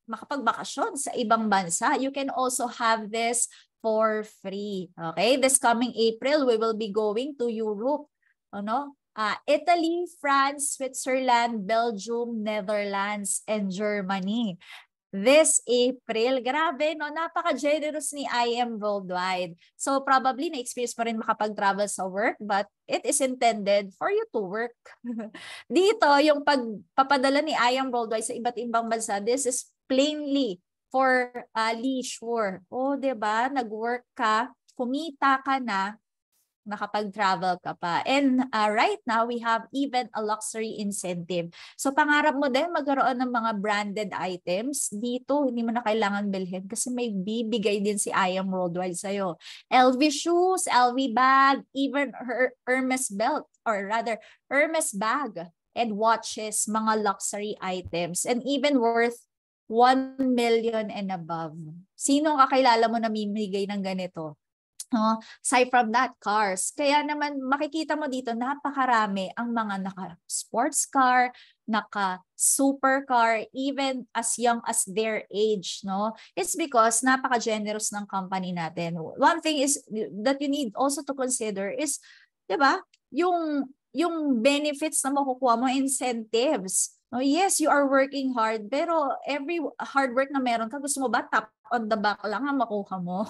makapagbakasyon sa ibang bansa you can also have this for free okay this coming April we will be going to Europe ano uh, Italy, France, Switzerland, Belgium, Netherlands, and Germany. This April, grabe no, napaka-generous ni I Am Worldwide. So probably na-experience mo rin makapag-travel sa work but it is intended for you to work. Dito, yung pagpapadala ni I Am Worldwide sa iba't ibang bansa, this is plainly for uh, leisure. O, oh, ba diba? Nag-work ka, kumita ka na, nakapag-travel ka pa. And uh, right now, we have even a luxury incentive. So pangarap mo din magkaroon ng mga branded items dito, hindi mo na kailangan bilhin kasi may bibigay din si I Am Worldwide sa'yo. LV shoes, LV bag, even her Hermes belt or rather Hermes bag and watches, mga luxury items and even worth 1 million and above. Sino ang kakilala mo na mimigay ng ganito? No? Aside from that, cars. Kaya naman makikita mo dito napakarami ang mga naka-sports car, naka-supercar, even as young as their age. no It's because napaka-generous ng company natin. One thing is that you need also to consider is, di ba, yung, yung benefits na makukuha mo, incentives. No, yes, you are working hard, pero every hard work na meron ka, gusto mo ba tap on the back lang ang makuha mo?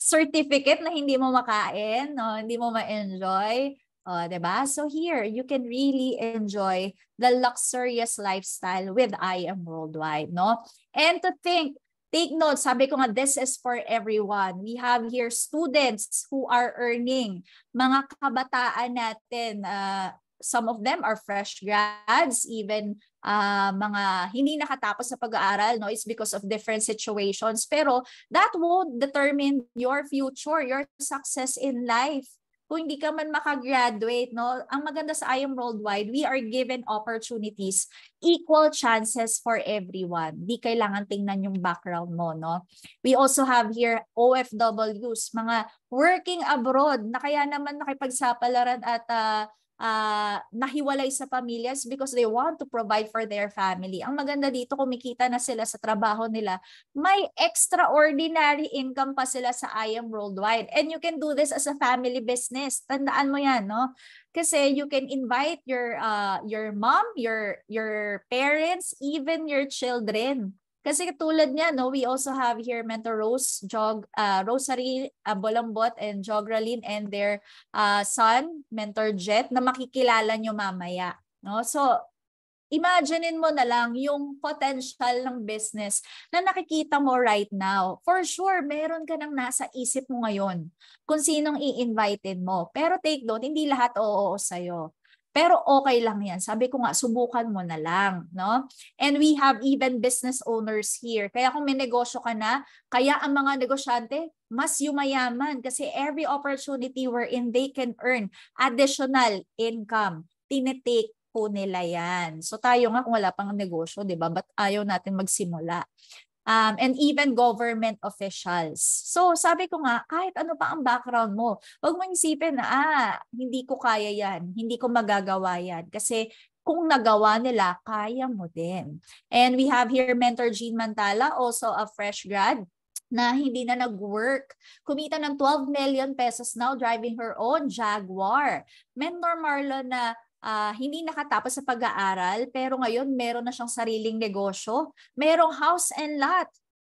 certificate na hindi mo makain, no? hindi mo ma-enjoy. Uh, ba? Diba? So here, you can really enjoy the luxurious lifestyle with I Am Worldwide. No? And to think, take note, sabi ko nga, this is for everyone. We have here students who are earning, mga kabataan natin, uh, some of them are fresh grads, even uh, mga hindi nakatapos sa pag-aaral, no? It's because of different situations. Pero that won't determine your future, your success in life. Kung hindi ka man makagraduate, no? Ang maganda sa IAM Worldwide, we are given opportunities, equal chances for everyone. Di kailangan tingnan yung background mo, no? We also have here OFWs, mga working abroad na kaya naman nakipagsapalaran at uh, uh, nahiwalay sa pamilyas because they want to provide for their family. Ang maganda dito, kumikita na sila sa trabaho nila. May extraordinary income pa sila sa IAM Worldwide. And you can do this as a family business. Tandaan mo yan, no? Kasi you can invite your uh, your mom, your your parents, even your children kasi tulad niya, no, we also have here Mentor Rose, Jog, uh, Rosary uh, ah, Bolambot and Jogralin, and their uh, son, Mentor Jet, na makikilala nyo mamaya. No? So, imaginein mo na lang yung potential ng business na nakikita mo right now. For sure, meron ka nang nasa isip mo ngayon kung sinong i-invitein mo. Pero take note, hindi lahat oo, oo sa'yo. Pero okay lang yan. Sabi ko nga, subukan mo na lang. No? And we have even business owners here. Kaya kung may negosyo ka na, kaya ang mga negosyante, mas yumayaman kasi every opportunity wherein they can earn additional income, tinitake po nila yan. So tayo nga kung wala pang negosyo, di ba? Ba't ayaw natin magsimula? um, and even government officials. So sabi ko nga, kahit ano pa ang background mo, huwag mo isipin na, ah, hindi ko kaya yan, hindi ko magagawa yan. Kasi kung nagawa nila, kaya mo din. And we have here Mentor Jean Mantala, also a fresh grad na hindi na nag-work. Kumita ng 12 million pesos now driving her own Jaguar. Mentor Marlon na uh, hindi nakatapos sa pag-aaral pero ngayon meron na siyang sariling negosyo, merong house and lot,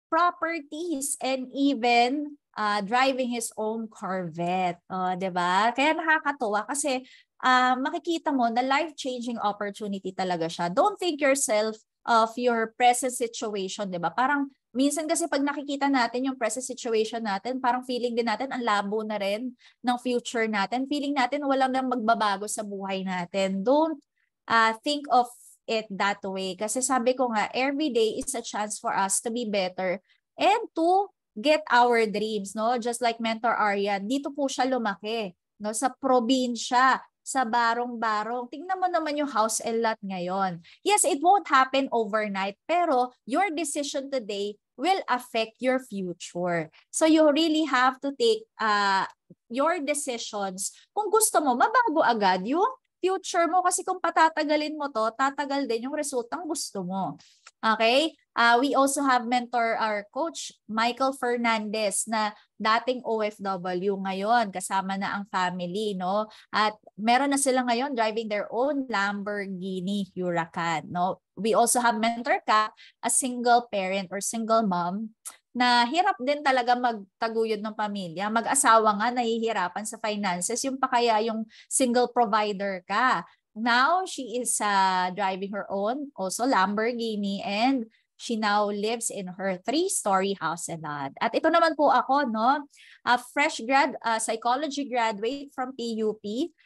properties and even uh, driving his own Corvette, uh, 'di ba? Kaya nakakatuwa kasi uh, makikita mo na life-changing opportunity talaga siya. Don't think yourself of your present situation, 'di ba? Parang Minsan kasi pag nakikita natin yung present situation natin, parang feeling din natin ang labo na rin ng future natin. Feeling natin walang nang magbabago sa buhay natin. Don't uh, think of it that way. Kasi sabi ko nga, every day is a chance for us to be better and to get our dreams, no? Just like Mentor Arya, dito po siya lumaki, no? Sa probinsya, sa barong-barong. Tingnan mo naman yung house and lot ngayon. Yes, it won't happen overnight, pero your decision today will affect your future. So you really have to take uh, your decisions kung gusto mo mabago agad yung future mo kasi kung patatagalin mo to, tatagal din yung resultang gusto mo. Okay? Uh, we also have mentor our coach, Michael Fernandez, na dating OFW ngayon, kasama na ang family, no? At meron na sila ngayon driving their own Lamborghini Huracan, no? We also have mentor ka, a single parent or single mom, na hirap din talaga magtaguyod ng pamilya. Mag-asawa nga, nahihirapan sa finances. Yung pa kaya yung single provider ka now she is uh, driving her own also Lamborghini and She now lives in her three-story house in Lahat. At ito naman po ako, no? A fresh grad, a psychology graduate from PUP,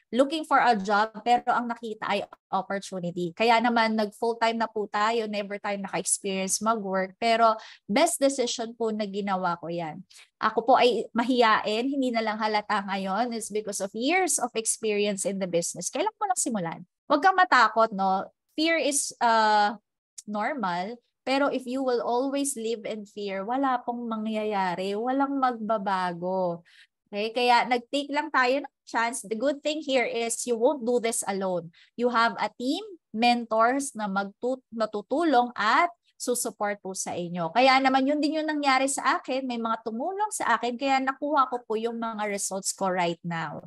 looking for a job, pero ang nakita ay opportunity. Kaya naman, nag-full-time na po tayo, never time naka-experience mag-work. Pero best decision po na ginawa ko yan. Ako po ay mahiyain, hindi na lang halata ngayon, is because of years of experience in the business. Kailan ko lang simulan? Huwag kang matakot, no? Fear is uh, normal pero if you will always live in fear, wala pong mangyayari, walang magbabago. Okay? Kaya nag-take lang tayo ng chance. The good thing here is you won't do this alone. You have a team, mentors na magtut matutulong at susuport po sa inyo. Kaya naman yun din yung nangyari sa akin. May mga tumulong sa akin kaya nakuha ko po yung mga results ko right now.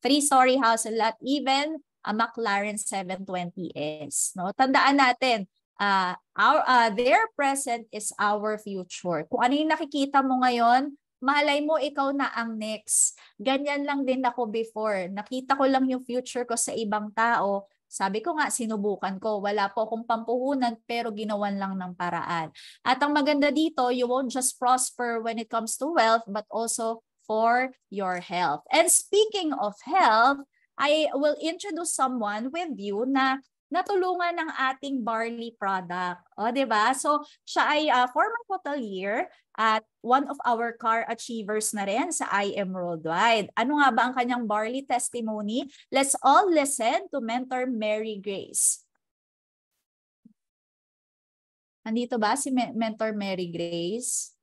Three-story house a lot even a McLaren 720S. No? Tandaan natin, uh, our, uh, their present is our future. Kung ano yung nakikita mo ngayon, malay mo ikaw na ang next. Ganyan lang din ako before. Nakita ko lang yung future ko sa ibang tao. Sabi ko nga, sinubukan ko. Wala po akong pampuhunan pero ginawan lang ng paraan. At ang maganda dito, you won't just prosper when it comes to wealth but also for your health. And speaking of health, I will introduce someone with you na natulungan ng ating barley product. O, di ba? So, siya ay uh, former hotelier at one of our car achievers na rin sa IM Worldwide. Ano nga ba ang kanyang barley testimony? Let's all listen to mentor Mary Grace. Nandito ba si mentor Mary Grace?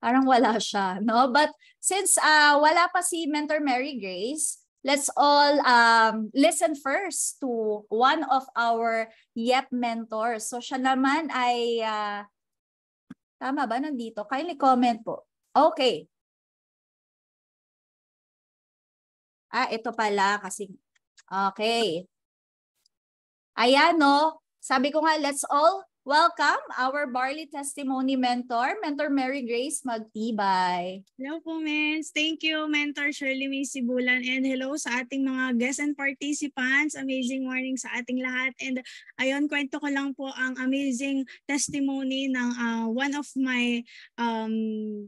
Parang wala siya, no? But since uh, wala pa si mentor Mary Grace, let's all um, listen first to one of our YEP mentors. So siya naman ay, uh, tama ba nandito? Kindly comment po. Okay. Ah, ito pala kasi, okay. Ayan no, sabi ko nga, let's all Welcome, our Barley Testimony Mentor, Mentor Mary Grace Magtibay. Hello po, Mens. Thank you, Mentor Shirley May Sibulan. And hello sa ating mga guests and participants. Amazing morning sa ating lahat. And ayun, kwento ko lang po ang amazing testimony ng uh, one of my um,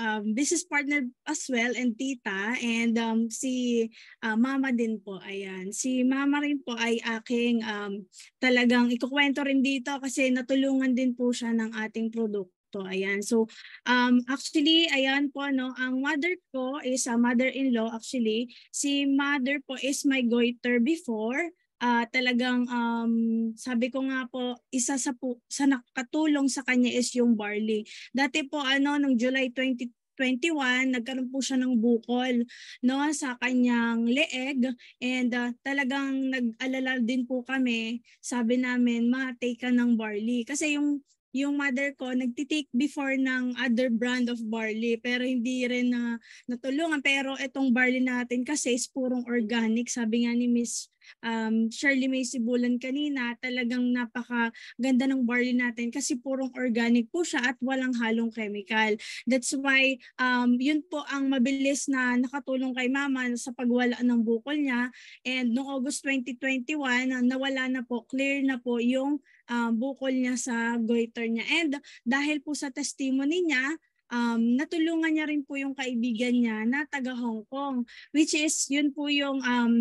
um, business partner as well and tita and um, si uh, mama din po. Ayan. Si mama rin po ay aking um, talagang ikukwento rin dito kasi natulungan din po siya ng ating produkto. Ayan. So, um, actually, ayan po, no, ang mother ko is a uh, mother-in-law actually. Si mother po is my goiter before uh, talagang um, sabi ko nga po isa sa po, sa nakatulong sa kanya is yung barley. Dati po ano nung July 2021 nagkaroon po siya ng bukol no sa kanyang leeg and uh, talagang nag-alala din po kami. Sabi namin, ma-take ka ng barley kasi yung yung mother ko nagtitake before ng other brand of barley pero hindi rin na uh, natulungan pero itong barley natin kasi is purong organic sabi nga ni Miss um, Shirley May Sibulan kanina, talagang napakaganda ng barley natin kasi purong organic po siya at walang halong chemical. That's why um, yun po ang mabilis na nakatulong kay mama sa pagwala ng bukol niya. And noong August 2021, nawala na po, clear na po yung uh, bukol niya sa goiter niya. And dahil po sa testimony niya, um, natulungan niya rin po yung kaibigan niya na taga Hong Kong, which is yun po yung um,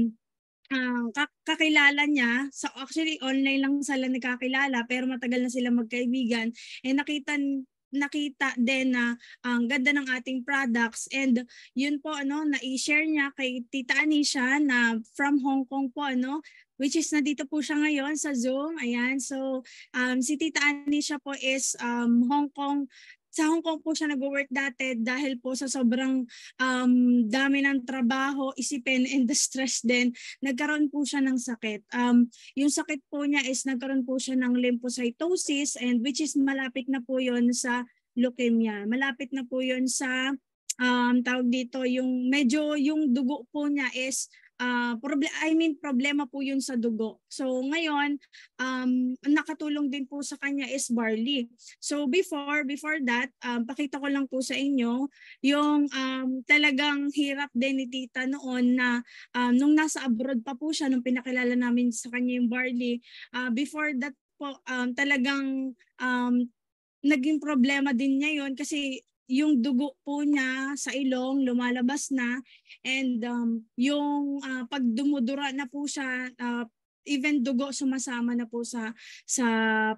uh, kakilala niya sa so actually online lang sila nagkakilala pero matagal na sila magkaibigan And nakita nakita din na ang um, ganda ng ating products and yun po ano na i-share niya kay Tita Anisha na from Hong Kong po ano which is nandito po siya ngayon sa Zoom. Ayan, so um, si Tita siya po is um, Hong Kong sa Hong Kong po siya nag-work dati dahil po sa sobrang um, dami ng trabaho, isipin and the stress din, nagkaroon po siya ng sakit. Um, yung sakit po niya is nagkaroon po siya ng lymphocytosis and which is malapit na po yon sa leukemia. Malapit na po yon sa um, tawag dito, yung medyo yung dugo po niya is uh, proble- I mean problema po 'yun sa dugo. So ngayon, um nakatulong din po sa kanya is barley. So before before that, um pakita ko lang po sa inyo yung um talagang hirap din ni Tita noon na um, nung nasa abroad pa po siya nung pinakilala namin sa kanya yung barley, uh, before that po um talagang um naging problema din niya yon kasi yung dugo po niya sa ilong lumalabas na and um, yung uh, pagdumudura na po siya uh, even dugo sumasama na po sa sa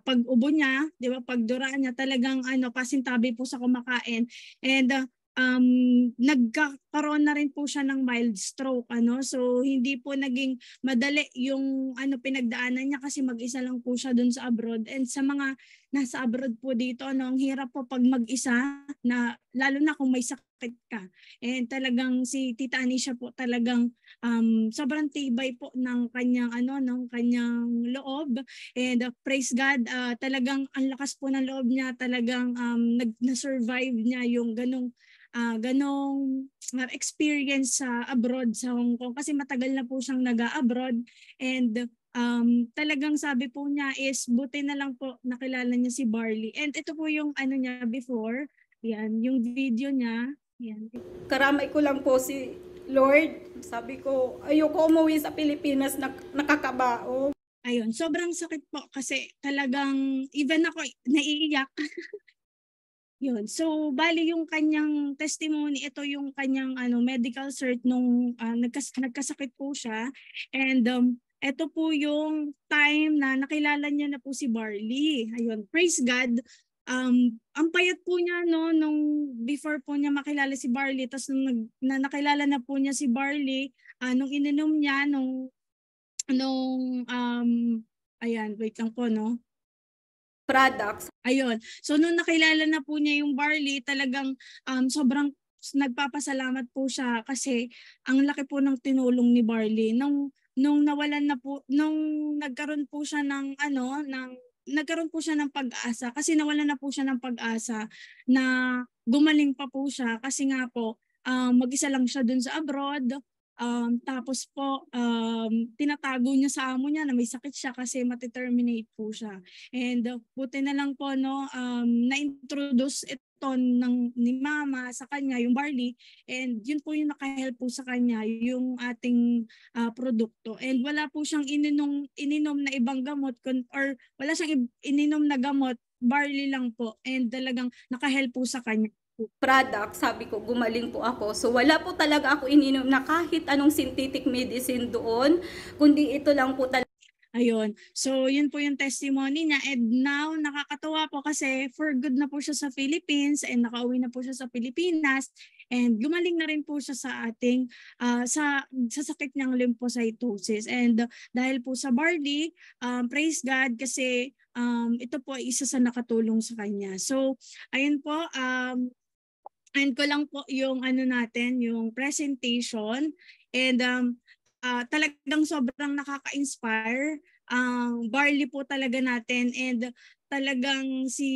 pag-ubo niya, 'di ba? Pagdura niya talagang ano pasintabi po sa kumakain. And uh, um, nagkaroon na rin po siya ng mild stroke. Ano? So hindi po naging madali yung ano, pinagdaanan niya kasi mag-isa lang po siya dun sa abroad. And sa mga nasa abroad po dito, ano, ang hirap po pag mag-isa na lalo na kung may sakit bakit ka. And talagang si Tita Anisha po talagang um, sobrang tibay po ng kanyang ano ng kanyang loob and uh, praise God uh, talagang ang lakas po ng loob niya talagang um, nag survive niya yung ganong uh, ganong uh, experience sa abroad sa Hong Kong kasi matagal na po siyang nag-abroad and um, talagang sabi po niya is buti na lang po nakilala niya si Barley. And ito po yung ano niya before, yan, yung video niya yan. Karamay ko lang po si Lord. Sabi ko, ayoko umuwi sa Pilipinas, nak- nakakabao. Oh. Ayun, sobrang sakit po kasi talagang even ako naiiyak. Yun. So, bali yung kanyang testimony, ito yung kanyang ano, medical cert nung uh, nagkas- nagkasakit po siya. And um, ito po yung time na nakilala niya na po si Barley. Ayun, praise God um, ang payat po niya no nung before po niya makilala si Barley tapos nung nag, na, nakilala na po niya si Barley uh, nung ininom niya nung nung um ayan wait lang po no products ayun so nung nakilala na po niya yung Barley talagang um sobrang nagpapasalamat po siya kasi ang laki po ng tinulong ni Barley nung nung nawalan na po nung nagkaroon po siya ng ano ng nagkaroon po siya ng pag-asa kasi nawala na po siya ng pag-asa na gumaling pa po siya kasi nga po um, mag-isa lang siya dun sa abroad. Um, tapos po um, tinatago niya sa amo niya na may sakit siya kasi mati-terminate po siya. And uh, buti na lang po no um, na-introduce ton ng ni mama sa kanya yung barley and yun po yung nakahelp po sa kanya yung ating uh, produkto and wala po siyang ininom ininom na ibang gamot or wala siyang ininom na gamot barley lang po and talagang nakahelp po sa kanya product, sabi ko, gumaling po ako. So, wala po talaga ako ininom na kahit anong synthetic medicine doon, kundi ito lang po talaga. Ayun. So, yun po yung testimony niya. And now, nakakatuwa po kasi for good na po siya sa Philippines and nakauwi na po siya sa Pilipinas. And gumaling na rin po siya sa ating, uh, sa, sa sakit niyang lymphocytosis. And uh, dahil po sa barley, um, praise God kasi um, ito po ay isa sa nakatulong sa kanya. So, ayun po, um, and ko lang po yung ano natin, yung presentation. And um, uh, talagang sobrang nakaka-inspire ang uh, barley po talaga natin and talagang si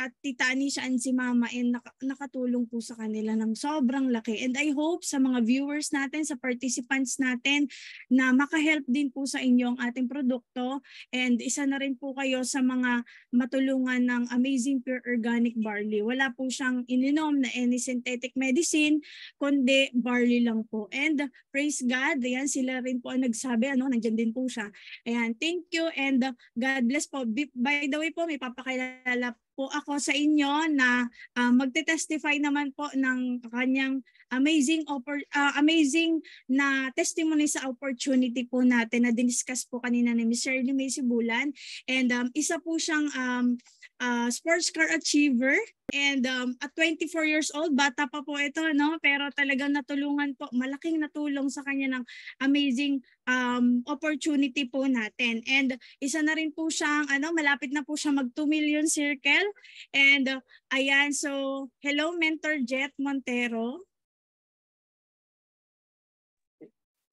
at Titani Anisha and si mama and nak- nakatulong po sa kanila ng sobrang laki. And I hope sa mga viewers natin, sa participants natin na makahelp din po sa inyo ang ating produkto. And isa na rin po kayo sa mga matulungan ng Amazing Pure Organic Barley. Wala po siyang ininom na any synthetic medicine, kundi barley lang po. And praise God, ayan sila rin po ang nagsabi, ano, nandiyan din po siya. Ayan, thank you and God bless po. By the way po, may papakilala po ako sa inyo na uh, magte-testify naman po ng kanyang amazing oppor- uh, amazing na testimony sa opportunity po natin na diniscuss po kanina ni Ms. Shirley May Sibulan. And um, isa po siyang um, uh, sports car achiever. And um, at 24 years old, bata pa po ito, no? pero talagang natulungan po, malaking natulong sa kanya ng amazing um, opportunity po natin. And isa na rin po siyang, ano, malapit na po siya mag 2 million circle. And uh, ayan, so hello Mentor Jet Montero.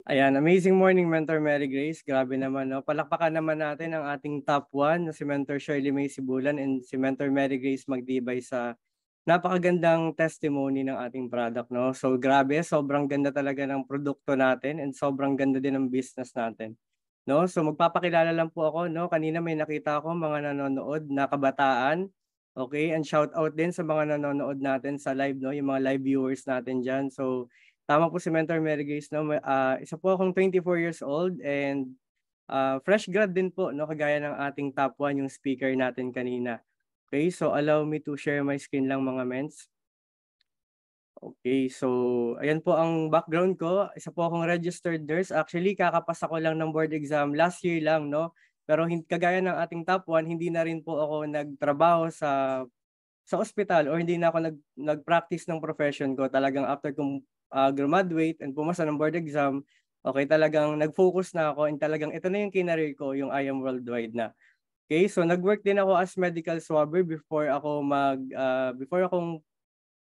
Ayan, amazing morning, Mentor Mary Grace. Grabe naman, no? Palakpakan naman natin ang ating top 1 na si Mentor Shirley May Sibulan and si Mentor Mary Grace Magdibay sa napakagandang testimony ng ating product, no? So, grabe, sobrang ganda talaga ng produkto natin and sobrang ganda din ng business natin. No? So, magpapakilala lang po ako, no? Kanina may nakita ako mga nanonood na kabataan. Okay, and shout out din sa mga nanonood natin sa live, no? Yung mga live viewers natin diyan. So, Tama po si Mentor Mary Grace. No? Uh, isa po akong 24 years old and uh, fresh grad din po, no? kagaya ng ating top 1, yung speaker natin kanina. Okay, so allow me to share my screen lang mga mens. Okay, so ayan po ang background ko. Isa po akong registered nurse. Actually, kakapasa ko lang ng board exam last year lang, no? Pero hindi kagaya ng ating top 1, hindi na rin po ako nagtrabaho sa sa ospital or hindi na ako nag nagpractice ng profession ko. Talagang after kong uh, graduate and pumasa ng board exam, okay, talagang nag-focus na ako and talagang ito na yung kinarir ko, yung I am worldwide na. Okay, so nag-work din ako as medical swabber before ako mag, uh, before akong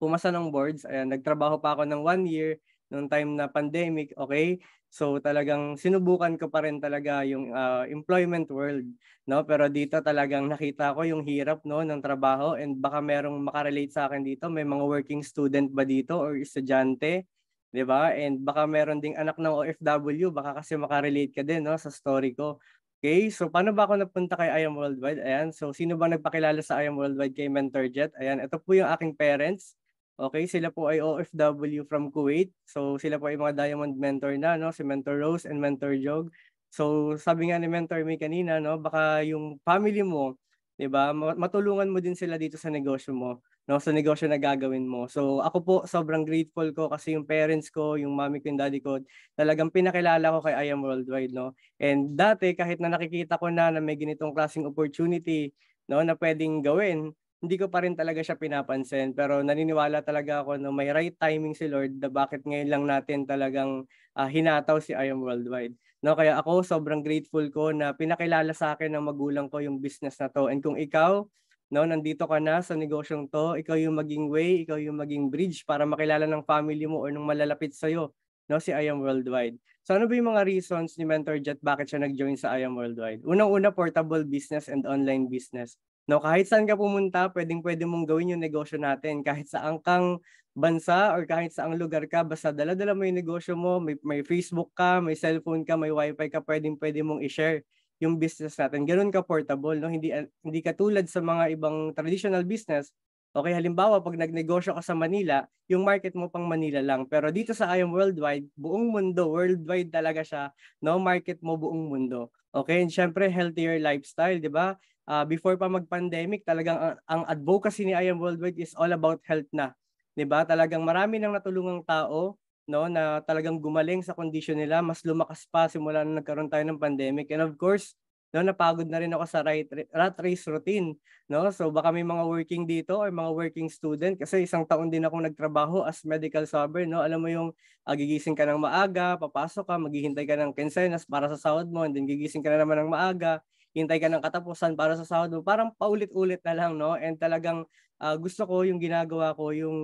pumasa ng boards. Ayan, nagtrabaho pa ako ng one year noong time na pandemic, okay? So talagang sinubukan ko pa rin talaga yung uh, employment world, no? Pero dito talagang nakita ko yung hirap no ng trabaho and baka merong makarelate sa akin dito, may mga working student ba dito or estudyante, 'di ba? And baka meron ding anak ng OFW, baka kasi makarelate ka din no sa story ko. Okay, so paano ba ako napunta kay I Worldwide? Ayan, so sino ba nagpakilala sa I Worldwide kay Mentor Jet? Ayan, ito po yung aking parents. Okay, sila po ay OFW from Kuwait. So sila po ay mga diamond mentor na, no? Si Mentor Rose and Mentor Jog. So sabi nga ni Mentor May kanina, no, baka yung family mo, 'di ba, matulungan mo din sila dito sa negosyo mo, no, sa negosyo na gagawin mo. So ako po sobrang grateful ko kasi yung parents ko, yung mommy ko, yung daddy ko, talagang pinakilala ko kay I Am Worldwide, no. And dati kahit na nakikita ko na na may ganitong klaseng opportunity, no, na pwedeng gawin, hindi ko pa rin talaga siya pinapansin. Pero naniniwala talaga ako na may right timing si Lord na bakit ngayon lang natin talagang uh, hinataw si I Am Worldwide. No, kaya ako sobrang grateful ko na pinakilala sa akin ng magulang ko yung business na to. And kung ikaw, no, nandito ka na sa negosyong to, ikaw yung maging way, ikaw yung maging bridge para makilala ng family mo or ng malalapit sa'yo, no, si I Am Worldwide. So ano ba yung mga reasons ni Mentor Jet bakit siya nag-join sa I Am Worldwide? Unang-una, portable business and online business. No, kahit saan ka pumunta, pwedeng pwede mong gawin yung negosyo natin. Kahit sa angkang bansa or kahit sa ang lugar ka, basta dala-dala mo yung negosyo mo, may, may Facebook ka, may cellphone ka, may wifi ka, pwedeng pwede mong i-share yung business natin. Ganun ka portable, no? Hindi hindi katulad sa mga ibang traditional business. Okay, halimbawa pag nagnegosyo ka sa Manila, yung market mo pang Manila lang. Pero dito sa IAM Worldwide, buong mundo, worldwide talaga siya, no? Market mo buong mundo. Okay, and syempre healthier lifestyle, 'di ba? uh, before pa mag-pandemic, talagang ang, ang advocacy ni I Am Worldwide is all about health na. 'Di ba? Talagang marami nang natulungang tao no na talagang gumaling sa kondisyon nila, mas lumakas pa simula nang nagkaroon tayo ng pandemic. And of course, no napagod na rin ako sa right, rat race routine, no? So baka may mga working dito or mga working student kasi isang taon din ako nagtrabaho as medical sober, no? Alam mo yung uh, gigising ka ng maaga, papasok ka, maghihintay ka ng kinsenas para sa sahod mo, and then gigising ka na naman ng maaga, hintay ka ng katapusan para sa Sabado. Parang paulit-ulit na lang, no? And talagang uh, gusto ko yung ginagawa ko, yung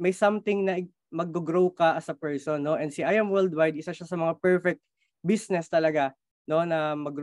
may something na mag-grow ka as a person, no? And si I Am Worldwide, isa siya sa mga perfect business talaga no na mag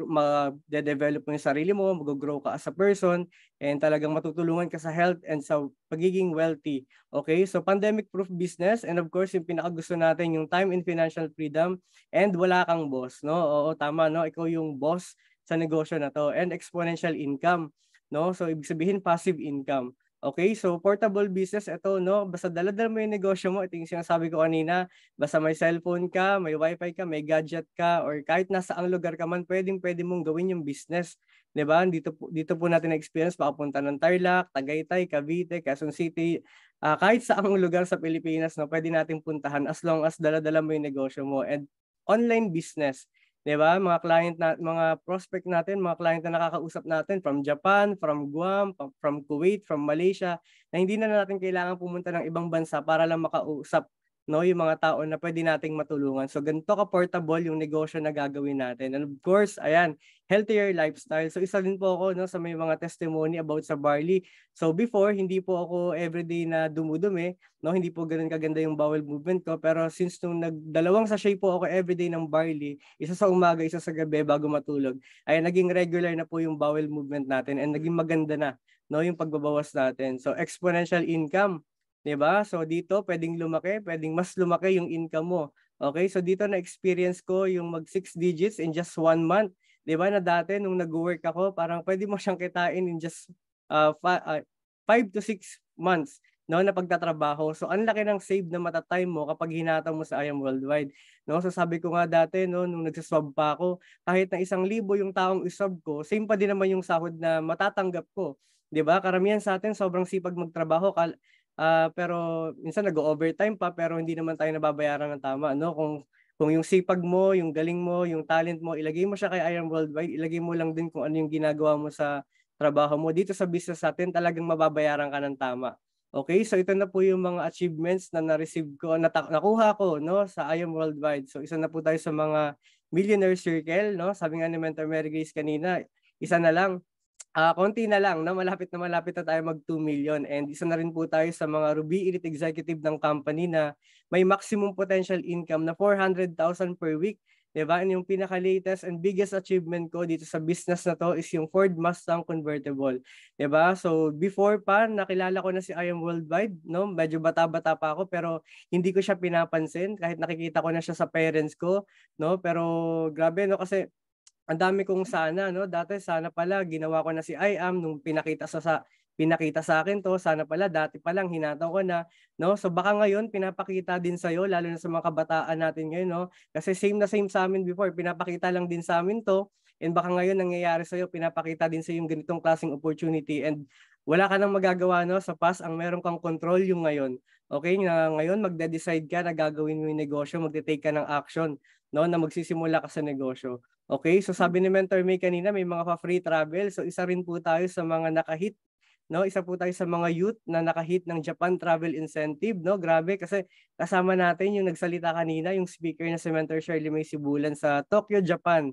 ma-develop mo yung sarili mo, mag-grow ka as a person and talagang matutulungan ka sa health and sa pagiging wealthy. Okay? So pandemic proof business and of course yung pinaka gusto natin yung time and financial freedom and wala kang boss, no? Oo, tama no, ikaw yung boss sa negosyo na to and exponential income no so ibig sabihin passive income Okay, so portable business ito, no? Basta daladal mo yung negosyo mo, ito yung sinasabi ko kanina, basta may cellphone ka, may wifi ka, may gadget ka, or kahit nasa ang lugar ka man, pwedeng pwede mong gawin yung business. ba? Diba? Dito, po, dito po natin na-experience, papunta ng Tarlac, Tagaytay, Cavite, Quezon City, uh, kahit sa ang lugar sa Pilipinas, no, pwede nating puntahan as long as daladala mo yung negosyo mo. And online business, 'Di ba? Mga client na mga prospect natin, mga client na nakakausap natin from Japan, from Guam, from Kuwait, from Malaysia, na hindi na natin kailangan pumunta ng ibang bansa para lang makausap no, yung mga tao na pwede nating matulungan. So ganito ka portable yung negosyo na gagawin natin. And of course, ayan, healthier lifestyle. So isa din po ako no sa may mga testimony about sa barley. So before, hindi po ako everyday na dumudumi, no, hindi po ganoon kaganda yung bowel movement ko, pero since nung nagdalawang sa sachet po ako everyday ng barley, isa sa umaga, isa sa gabi bago matulog, ay naging regular na po yung bowel movement natin and naging maganda na no yung pagbabawas natin. So exponential income Diba? So dito pwedeng lumaki, pwedeng mas lumaki yung income mo. Okay? So dito na experience ko yung mag 6 digits in just one month. Diba? Na dati nung nag-work ako, parang pwede mo siyang kitain in just uh, fi- uh, five to 6 months no na pagtatrabaho. So ang laki ng save na matatime mo kapag hinataw mo sa IAM Worldwide. No, so sabi ko nga dati no nung nagsaswab pa ako, kahit na isang libo yung taong iswab ko, same pa din naman yung sahod na matatanggap ko. 'Di ba? Karamihan sa atin sobrang sipag magtrabaho. Kal- Uh, pero minsan nag-overtime pa pero hindi naman tayo nababayaran ng tama no kung kung yung sipag mo, yung galing mo, yung talent mo, ilagay mo siya kay Iron Worldwide, ilagay mo lang din kung ano yung ginagawa mo sa trabaho mo dito sa business natin, talagang mababayaran ka ng tama. Okay, so ito na po yung mga achievements na na-receive ko, nata- nakuha ko no sa IAM Worldwide. So isa na po tayo sa mga millionaire circle, no? Sabi nga ni Mentor Mary Grace kanina, isa na lang uh, konti na lang, no? malapit na malapit na tayo mag 2 million and isa na rin po tayo sa mga Ruby Elite Executive ng company na may maximum potential income na 400,000 per week. Diba? And yung pinaka-latest and biggest achievement ko dito sa business na to is yung Ford Mustang Convertible. Diba? So before pa, nakilala ko na si IAM Worldwide. No? Medyo bata-bata pa ako pero hindi ko siya pinapansin kahit nakikita ko na siya sa parents ko. No? Pero grabe no kasi ang dami kong sana no dati sana pala ginawa ko na si I am nung pinakita sa, sa pinakita sa akin to sana pala dati pa lang hinataw ko na no so baka ngayon pinapakita din sa iyo lalo na sa mga kabataan natin ngayon no kasi same na same sa amin before pinapakita lang din sa amin to and baka ngayon nangyayari sa iyo pinapakita din sa iyo yung ganitong klaseng opportunity and wala ka nang magagawa no sa past ang meron kang control yung ngayon okay na ngayon magde-decide ka na gagawin mo yung negosyo magte-take ka ng action no na magsisimula ka sa negosyo Okay, so sabi mm. ni Mentor May kanina, may mga pa-free travel. So isa rin po tayo sa mga nakahit no? Isa po tayo sa mga youth na nakahit ng Japan Travel Incentive, no? Grabe kasi kasama natin yung nagsalita kanina, yung speaker na si Mentor Shirley May Sibulan sa Tokyo, Japan.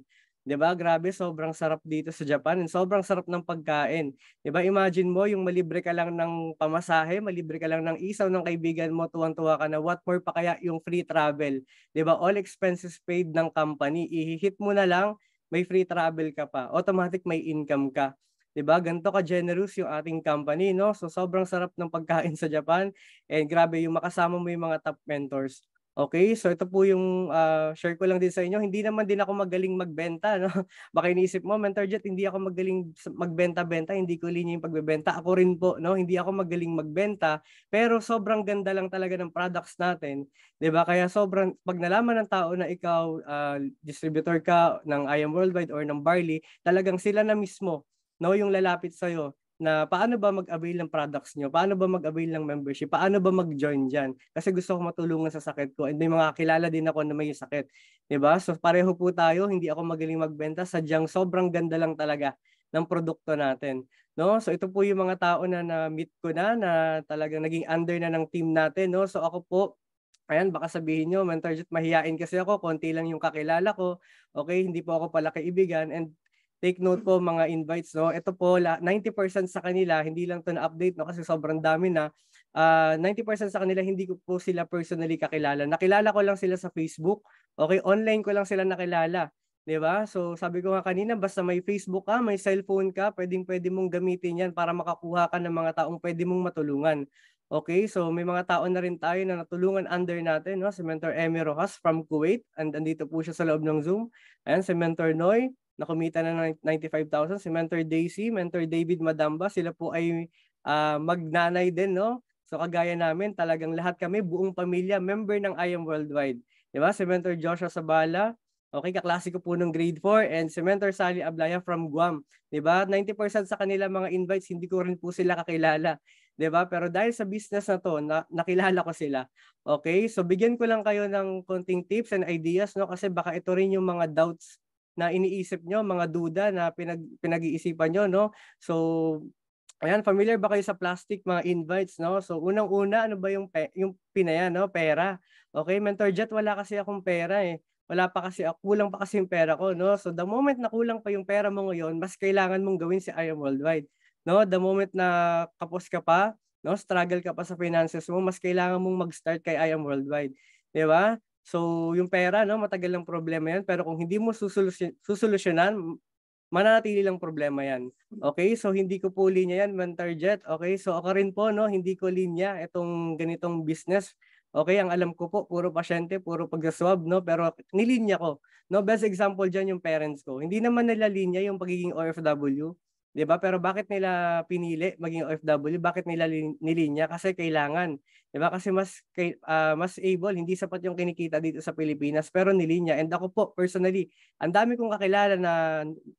'Di ba? Grabe, sobrang sarap dito sa Japan. And sobrang sarap ng pagkain. 'Di ba? Imagine mo yung malibre ka lang ng pamasahe, malibre ka lang ng isaw ng kaibigan mo, tuwang-tuwa ka na what more pa kaya yung free travel. 'Di ba? All expenses paid ng company. Ihihit mo na lang, may free travel ka pa. Automatic may income ka. 'di ba? Ganto ka generous yung ating company, no? So sobrang sarap ng pagkain sa Japan and grabe yung makasama mo yung mga top mentors. Okay, so ito po yung uh, share ko lang din sa inyo. Hindi naman din ako magaling magbenta. No? Baka iniisip mo, Mentor Jet, hindi ako magaling magbenta-benta. Hindi ko linya yung pagbebenta. Ako rin po, no? hindi ako magaling magbenta. Pero sobrang ganda lang talaga ng products natin. ba diba? Kaya sobrang, pag nalaman ng tao na ikaw, uh, distributor ka ng IAM Worldwide or ng Barley, talagang sila na mismo no, yung lalapit sa iyo na paano ba mag-avail ng products nyo, paano ba mag-avail ng membership, paano ba mag-join dyan. Kasi gusto ko matulungan sa sakit ko and may mga kilala din ako na may sakit. ba diba? So pareho po tayo, hindi ako magaling magbenta, sadyang sobrang ganda lang talaga ng produkto natin. No? So ito po yung mga tao na na-meet ko na na talagang naging under na ng team natin. No? So ako po, ayan, baka sabihin nyo, mentor, mahihain kasi ako, konti lang yung kakilala ko. Okay, hindi po ako pala kaibigan. And take note po mga invites no. Ito po 90% sa kanila hindi lang to na-update no kasi sobrang dami na. Uh, ah, 90% sa kanila hindi ko po sila personally kakilala. Nakilala ko lang sila sa Facebook. Okay, online ko lang sila nakilala. 'Di ba? So sabi ko nga kanina basta may Facebook ka, may cellphone ka, pwedeng-pwede mong gamitin 'yan para makakuha ka ng mga taong pwede mong matulungan. Okay, so may mga tao na rin tayo na natulungan under natin, no? si Mentor Emi Rojas from Kuwait, and andito po siya sa loob ng Zoom. Ayan, si Mentor Noy, na kumita na ng 95,000. Si Mentor Daisy, Mentor David Madamba, sila po ay uh, magnanay din, no? So kagaya namin, talagang lahat kami, buong pamilya, member ng I Worldwide. 'Di ba? Si Mentor Joshua Sabala, okay, kaklase ko po nung grade 4, and si Mentor Sally Ablaya from Guam. 'di ba? 90% sa kanila mga invites, hindi ko rin po sila kakilala. 'di ba? Pero dahil sa business na 'to, na, nakilala ko sila. Okay? So bigyan ko lang kayo ng konting tips and ideas no kasi baka ito rin yung mga doubts na iniisip nyo, mga duda na pinag, pinag-iisipan nyo, no? So, ayan, familiar ba kayo sa plastic, mga invites, no? So, unang-una, ano ba yung, pe- yung pinaya, no? Pera. Okay, Mentor Jet, wala kasi akong pera, eh. Wala pa kasi, kulang pa kasi yung pera ko, no? So, the moment na kulang pa yung pera mo ngayon, mas kailangan mong gawin si I Am Worldwide. No, the moment na kapos ka pa, no, struggle ka pa sa finances mo, mas kailangan mong mag-start kay I Am Worldwide. 'Di ba? So, yung pera, no, matagal lang problema yan. Pero kung hindi mo susolusyon, susolusyonan, mananatili lang problema yan. Okay? So, hindi ko po linya yan, Mantarjet. Okay? So, ako rin po, no, hindi ko linya itong ganitong business. Okay? Ang alam ko po, puro pasyente, puro pagsaswab, no? Pero nilinya ko. No? Best example dyan yung parents ko. Hindi naman nila linya yung pagiging OFW. 'Di ba? Pero bakit nila pinili maging OFW? Bakit nila nilinya? Kasi kailangan. 'Di ba? Kasi mas uh, mas able, hindi sapat yung kinikita dito sa Pilipinas, pero nilinya. And ako po personally, ang dami kong kakilala na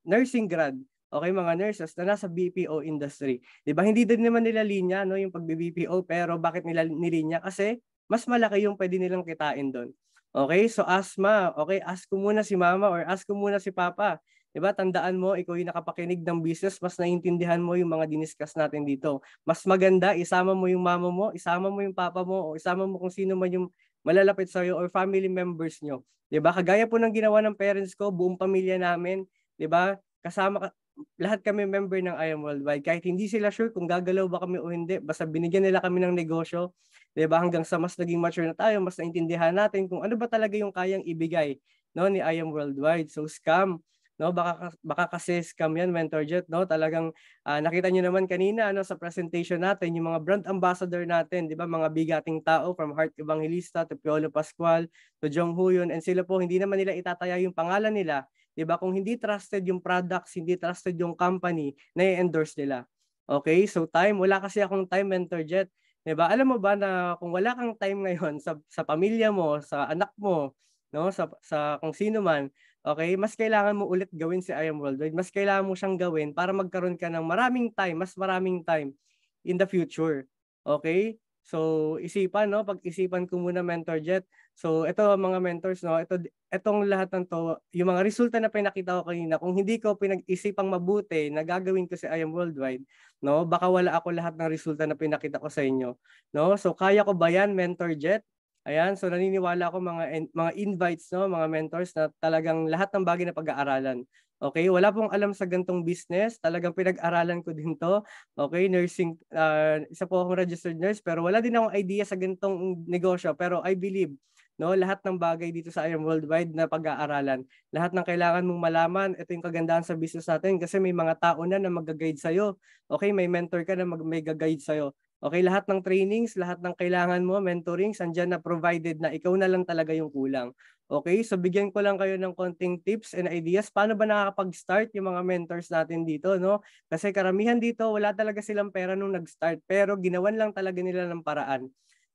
nursing grad okay mga nurses na nasa BPO industry. 'Di ba? Hindi din naman nila linya no yung pagbi pero bakit nila nilinya kasi mas malaki yung pwede nilang kitain doon. Okay? So asma, okay, ask ko muna si mama or ask ko muna si papa Diba? Tandaan mo, ikaw yung nakapakinig ng business, mas naiintindihan mo yung mga diniscuss natin dito. Mas maganda, isama mo yung mama mo, isama mo yung papa mo, o isama mo kung sino man yung malalapit sa'yo or family members nyo. Diba? Kagaya po ng ginawa ng parents ko, buong pamilya namin, diba? Kasama, lahat kami member ng I Am Worldwide. Kahit hindi sila sure kung gagalaw ba kami o hindi, basta binigyan nila kami ng negosyo, diba? Hanggang sa mas naging mature na tayo, mas naintindihan natin kung ano ba talaga yung kayang ibigay no, ni I Am Worldwide. So, scam, no baka baka kasi scam yan mentor jet no talagang uh, nakita niyo naman kanina ano sa presentation natin yung mga brand ambassador natin di ba mga bigating tao from Heart Evangelista to Piolo Pascual to Jong Huyon and sila po hindi naman nila itataya yung pangalan nila di ba kung hindi trusted yung products hindi trusted yung company na i-endorse nila okay so time wala kasi akong time mentor jet di ba alam mo ba na kung wala kang time ngayon sa sa pamilya mo sa anak mo no sa sa kung sino man Okay? Mas kailangan mo ulit gawin si I Am Worldwide. Mas kailangan mo siyang gawin para magkaroon ka ng maraming time, mas maraming time in the future. Okay? So, isipan, no? Pag-isipan ko muna, Mentor Jet. So, ito mga mentors, no? Ito, itong lahat ng to, yung mga resulta na pinakita ko kanina, kung hindi ko pinag-isipang mabuti na gagawin ko si I Am Worldwide, no? Baka wala ako lahat ng resulta na pinakita ko sa inyo, no? So, kaya ko ba yan, Mentor Jet? Ayan, so naniniwala ako mga mga invites no, mga mentors na talagang lahat ng bagay na pag-aaralan. Okay, wala pong alam sa gantong business, talagang pinag-aralan ko din 'to. Okay, nursing uh, isa po akong registered nurse pero wala din akong idea sa gantong negosyo pero I believe no lahat ng bagay dito sa IAM Worldwide na pag-aaralan. Lahat ng kailangan mong malaman, ito yung kagandahan sa business natin kasi may mga tao na na mag-guide sa iyo. Okay, may mentor ka na mag may guide sa iyo. Okay, lahat ng trainings, lahat ng kailangan mo, mentoring, andyan na provided na ikaw na lang talaga yung kulang. Okay, so bigyan ko lang kayo ng konting tips and ideas. Paano ba nakakapag-start yung mga mentors natin dito, no? Kasi karamihan dito, wala talaga silang pera nung nag-start, pero ginawan lang talaga nila ng paraan.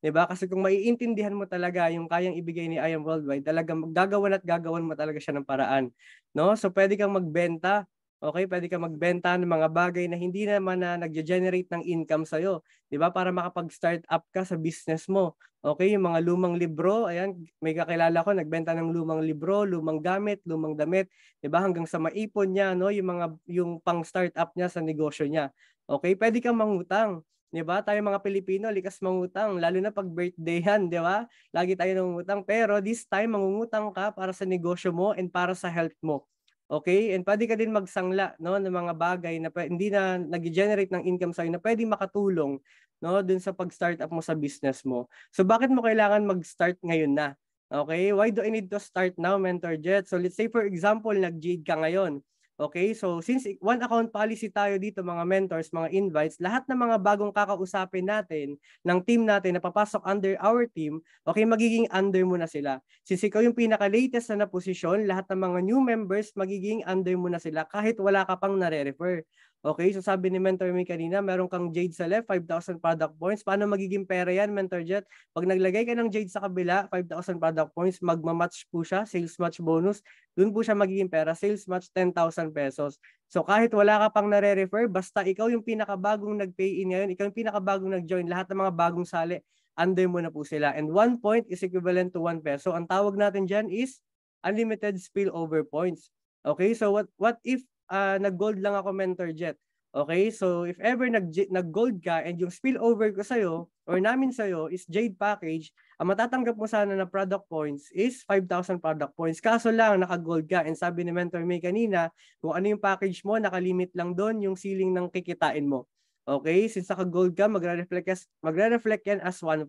'di ba? Kasi kung maiintindihan mo talaga yung kayang ibigay ni I am worldwide, talaga gagawan at gagawan mo talaga siya ng paraan, no? So pwede kang magbenta Okay, pwede ka magbenta ng mga bagay na hindi naman na nagge-generate ng income sa'yo. Di ba? Para makapag-start up ka sa business mo. Okay, yung mga lumang libro, ayan, may kakilala ko, nagbenta ng lumang libro, lumang gamit, lumang damit. Di ba? Hanggang sa maipon niya, no? Yung, mga, yung pang-start up niya sa negosyo niya. Okay, pwede kang mangutang. 'di ba? Tayo mga Pilipino, likas mangutang, lalo na pag birthdayhan, 'di ba? Lagi tayo nangungutang, pero this time mangungutang ka para sa negosyo mo and para sa health mo. Okay? And pwede ka din magsangla no ng mga bagay na hindi na nag-generate ng income sa iyo na pwedeng makatulong no dun sa pag-start up mo sa business mo. So bakit mo kailangan mag-start ngayon na? Okay? Why do I need to start now, Mentor Jet? So let's say for example, nag-jade ka ngayon. Okay, so since one account policy tayo dito mga mentors, mga invites, lahat ng mga bagong kakausapin natin ng team natin na papasok under our team, okay, magiging under mo na sila. Since ikaw yung pinaka-latest na na posisyon, lahat ng mga new members magiging under mo na sila kahit wala ka pang na refer Okay, so sabi ni Mentor May kanina, meron kang Jade sa left, 5,000 product points. Paano magiging pera yan, Mentor Jet? Pag naglagay ka ng Jade sa kabila, 5,000 product points, magmamatch po siya, sales match bonus. Doon po siya magiging pera, sales match 10,000 pesos. So kahit wala ka pang nare-refer, basta ikaw yung pinakabagong nag-pay in ngayon, ikaw yung pinakabagong nag-join, lahat ng mga bagong sali, under mo na po sila. And one point is equivalent to one peso. Ang tawag natin dyan is unlimited spillover points. Okay, so what what if uh, nag-gold lang ako mentor jet. Okay? So if ever nag nag-gold ka and yung spillover ko sa iyo or namin sa iyo is Jade package, ang matatanggap mo sana na product points is 5,000 product points. Kaso lang naka-gold ka and sabi ni Mentor May kanina, kung ano yung package mo, nakalimit lang doon yung ceiling ng kikitain mo. Okay? Since naka-gold ka, magre-reflect as magre-reflect yan as 1.5.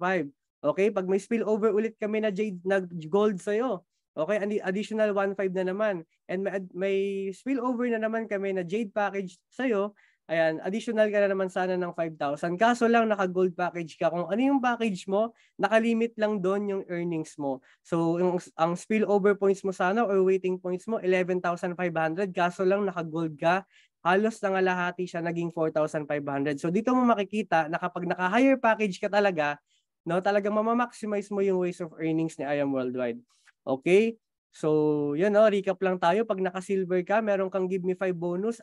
Okay? Pag may spillover ulit kami na Jade nag-gold sa iyo, Okay, and additional 1.5 na naman. And may, may spillover na naman kami na Jade package sa'yo. Ayan, additional ka na naman sana ng 5,000. Kaso lang, naka-gold package ka. Kung ano yung package mo, nakalimit lang doon yung earnings mo. So, yung, ang spillover points mo sana or waiting points mo, 11,500. Kaso lang, naka-gold ka. Halos na nangalahati siya, naging 4,500. So, dito mo makikita na kapag naka-higher package ka talaga, no, talagang mamamaximize mo yung ways of earnings ni IAM Worldwide. Okay? So, yun o, oh, recap lang tayo. Pag naka-silver ka, meron kang give me 5 bonus,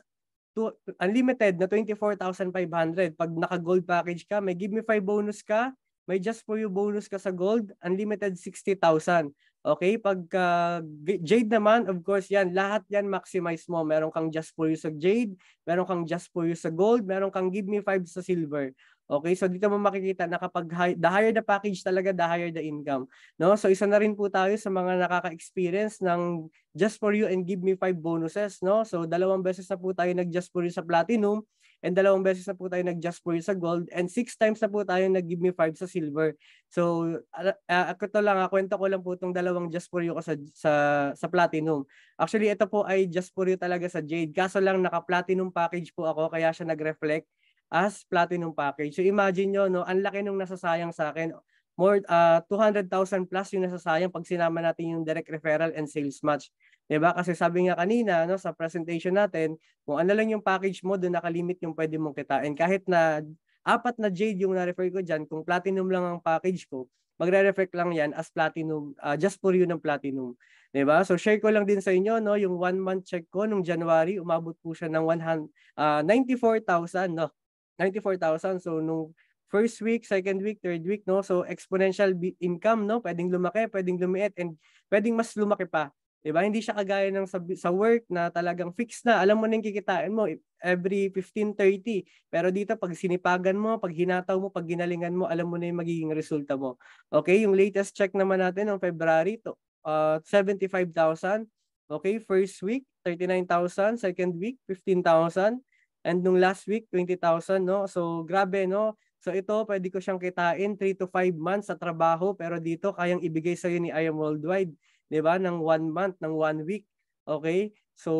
to, unlimited na 24,500. Pag naka-gold package ka, may give me 5 bonus ka, may just for you bonus ka sa gold, unlimited 60,000. Okay, pag uh, Jade naman, of course yan, lahat yan maximize mo. Meron kang just for you sa Jade, meron kang just for you sa gold, meron kang give me 5 sa silver. Okay, so dito mo makikita na kapag high, the higher the package talaga, the higher the income. No? So isa na rin po tayo sa mga nakaka-experience ng Just For You and Give Me 5 bonuses. No? So dalawang beses na po tayo nag-Just For You sa Platinum and dalawang beses na po tayo nag-Just For You sa Gold and six times na po tayo nag-Give Me 5 sa Silver. So uh, ako to lang, uh, kwento ko lang po itong dalawang Just For You ko sa, sa, sa Platinum. Actually, ito po ay Just For You talaga sa Jade. Kaso lang naka-Platinum package po ako kaya siya nag-reflect as platinum package. So imagine nyo, no, ang laki nung nasasayang sa akin. More uh, ah, 200,000 plus yung nasasayang pag sinama natin yung direct referral and sales match. 'Di ba? Kasi sabi nga kanina no sa presentation natin, kung ano lang yung package mo, doon nakalimit yung pwede mong kitain. Kahit na apat na jade yung na-refer ko diyan, kung platinum lang ang package ko, magre-reflect lang yan as platinum, uh, just for you ng platinum. ba diba? So share ko lang din sa inyo, no, yung one month check ko nung January, umabot po siya ng 100, uh, 94,000, no. 94,000. So, nung first week, second week, third week, no? So, exponential income, no? Pwedeng lumaki, pwedeng lumiit, and pwedeng mas lumaki pa. Diba? Hindi siya kagaya ng sa, sa work na talagang fixed na. Alam mo na yung kikitain mo every 15.30. Pero dito, pag sinipagan mo, pag hinataw mo, pag ginalingan mo, alam mo na yung magiging resulta mo. Okay? Yung latest check naman natin ng February, to, uh, 75,000. Okay? First week, 39,000. Second week, 15,000. And nung last week, 20,000, no? So, grabe, no? So, ito, pwede ko siyang kitain 3 to 5 months sa trabaho, pero dito, kayang ibigay sa'yo ni I Am Worldwide, di ba? Nang one month, nang one week. Okay? So,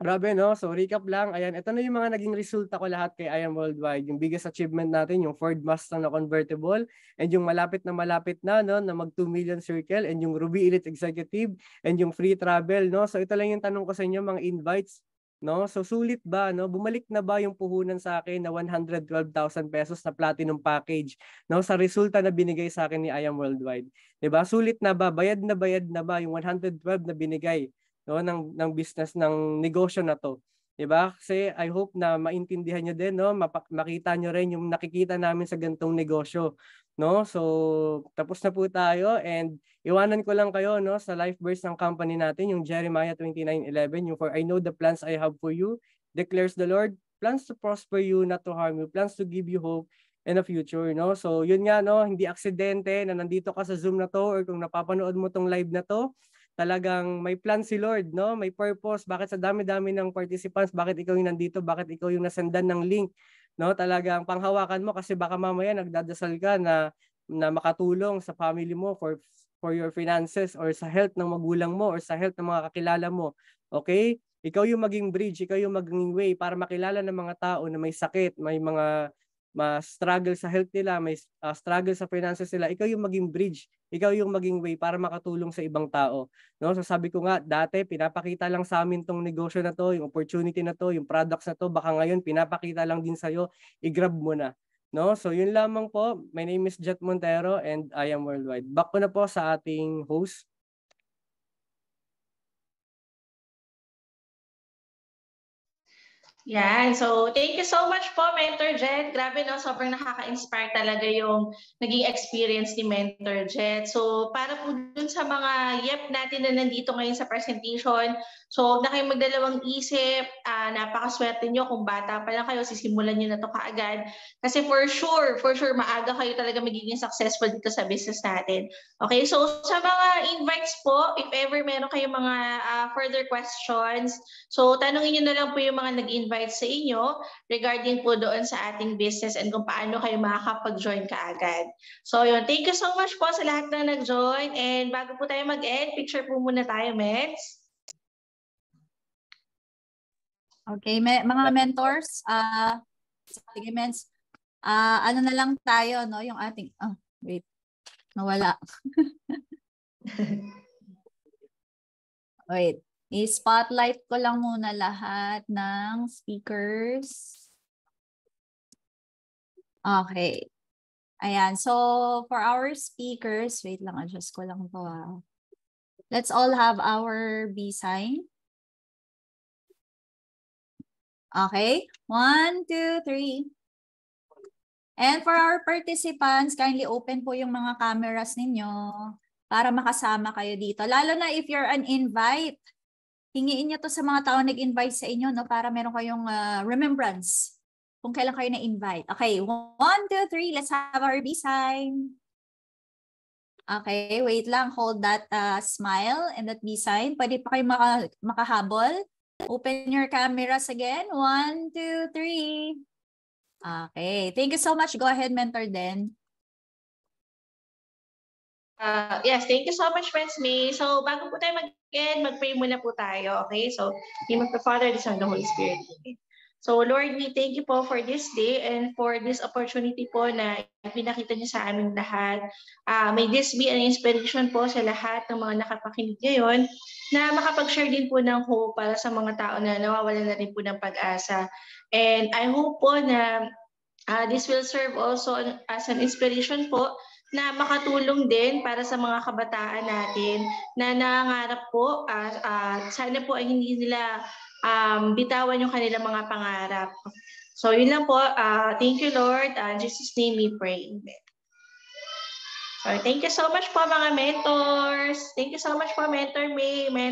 grabe, no? So, recap lang. Ayan, ito na yung mga naging resulta ko lahat kay I Am Worldwide. Yung biggest achievement natin, yung Ford Mustang na convertible, and yung malapit na malapit na, no? Na mag 2 million circle, and yung Ruby Elite Executive, and yung free travel, no? So, ito lang yung tanong ko sa inyo, mga invites No? So sulit ba no? Bumalik na ba yung puhunan sa akin na 112,000 pesos na platinum package no sa resulta na binigay sa akin ni IAM Worldwide? 'Di ba? Sulit na ba? Bayad na bayad na ba yung 112 na binigay no ng ng business ng negosyo na to? 'di ba? Kasi I hope na maintindihan niyo din, no? Map- makita niyo rin yung nakikita namin sa gantong negosyo, no? So, tapos na po tayo and iwanan ko lang kayo, no, sa life verse ng company natin, yung Jeremiah 29:11, yung for I know the plans I have for you, declares the Lord, plans to prosper you, not to harm you, plans to give you hope and a future, no? So, yun nga, no, hindi aksidente na nandito ka sa Zoom na to or kung napapanood mo tong live na to, talagang may plan si Lord, no? May purpose. Bakit sa dami-dami ng participants, bakit ikaw yung nandito? Bakit ikaw yung nasendan ng link? no? Talagang panghawakan mo kasi baka mamaya nagdadasal ka na na makatulong sa family mo for for your finances or sa health ng magulang mo or sa health ng mga kakilala mo. Okay? Ikaw yung maging bridge, ikaw yung maging way para makilala ng mga tao na may sakit, may mga mas struggle sa health nila, may uh, struggle sa finances nila, ikaw yung maging bridge, ikaw yung maging way para makatulong sa ibang tao. No? So sabi ko nga, dati pinapakita lang sa amin tong negosyo na to, yung opportunity na to, yung products na to, baka ngayon pinapakita lang din sa'yo, i-grab mo na. No? So yun lamang po, my name is Jet Montero and I am Worldwide. Back ko na po sa ating host, Yan. So, thank you so much po, Mentor Jet. Grabe, no? Sobrang nakaka-inspire talaga yung naging experience ni Mentor Jet. So, para po dun sa mga yep natin na nandito ngayon sa presentation, So huwag na kayong magdalawang isip, uh, napakaswerte nyo kung bata pa lang kayo, sisimulan nyo na to kaagad. Kasi for sure, for sure, maaga kayo talaga magiging successful dito sa business natin. Okay, so sa mga invites po, if ever meron kayong mga uh, further questions, so tanongin nyo na lang po yung mga nag-invite sa inyo regarding po doon sa ating business and kung paano kayo makakapag-join kaagad. So yun, thank you so much po sa lahat na nag-join and bago po tayo mag-end, picture po muna tayo, Mets. Okay, may, mga mentors, uh, ah, sige mens, uh, ah, ano na lang tayo, no? Yung ating, oh, wait, nawala. wait, i-spotlight ko lang muna lahat ng speakers. Okay. Ayan, so for our speakers, wait lang, adjust ko lang to. Ah. Let's all have our B sign. Okay? One, two, three. And for our participants, kindly open po yung mga cameras ninyo para makasama kayo dito. Lalo na if you're an invite, hingiin nyo to sa mga tao nag-invite sa inyo no, para meron kayong uh, remembrance kung kailan kayo na-invite. Okay, one, two, three, let's have our B sign. Okay, wait lang, hold that uh, smile and that B sign. Pwede pa kayo maka makahabol Open your cameras again. One, two, three. Okay. Thank you so much. Go ahead, Mentor Den. Uh, yes, thank you so much, Friends May. So, bago po tayo mag-end, mag-pray muna po tayo, okay? So, name of the Father, the Son, the Holy Spirit. Okay? So Lord, we thank you po for this day and for this opportunity po na pinakita niyo sa aming lahat. Uh, may this be an inspiration po sa lahat ng mga nakapakinig ngayon na makapag-share din po ng hope para sa mga tao na nawawalan na rin po ng pag-asa. And I hope po na uh, this will serve also as an inspiration po na makatulong din para sa mga kabataan natin na nangangarap po, uh, uh, sana po ay hindi nila um, bitawan yung kanilang mga pangarap. So yun lang po. Uh, thank you Lord. Uh, in Jesus name we pray. Amen. So thank you so much po mga mentors. Thank you so much po Mentor May. Mentor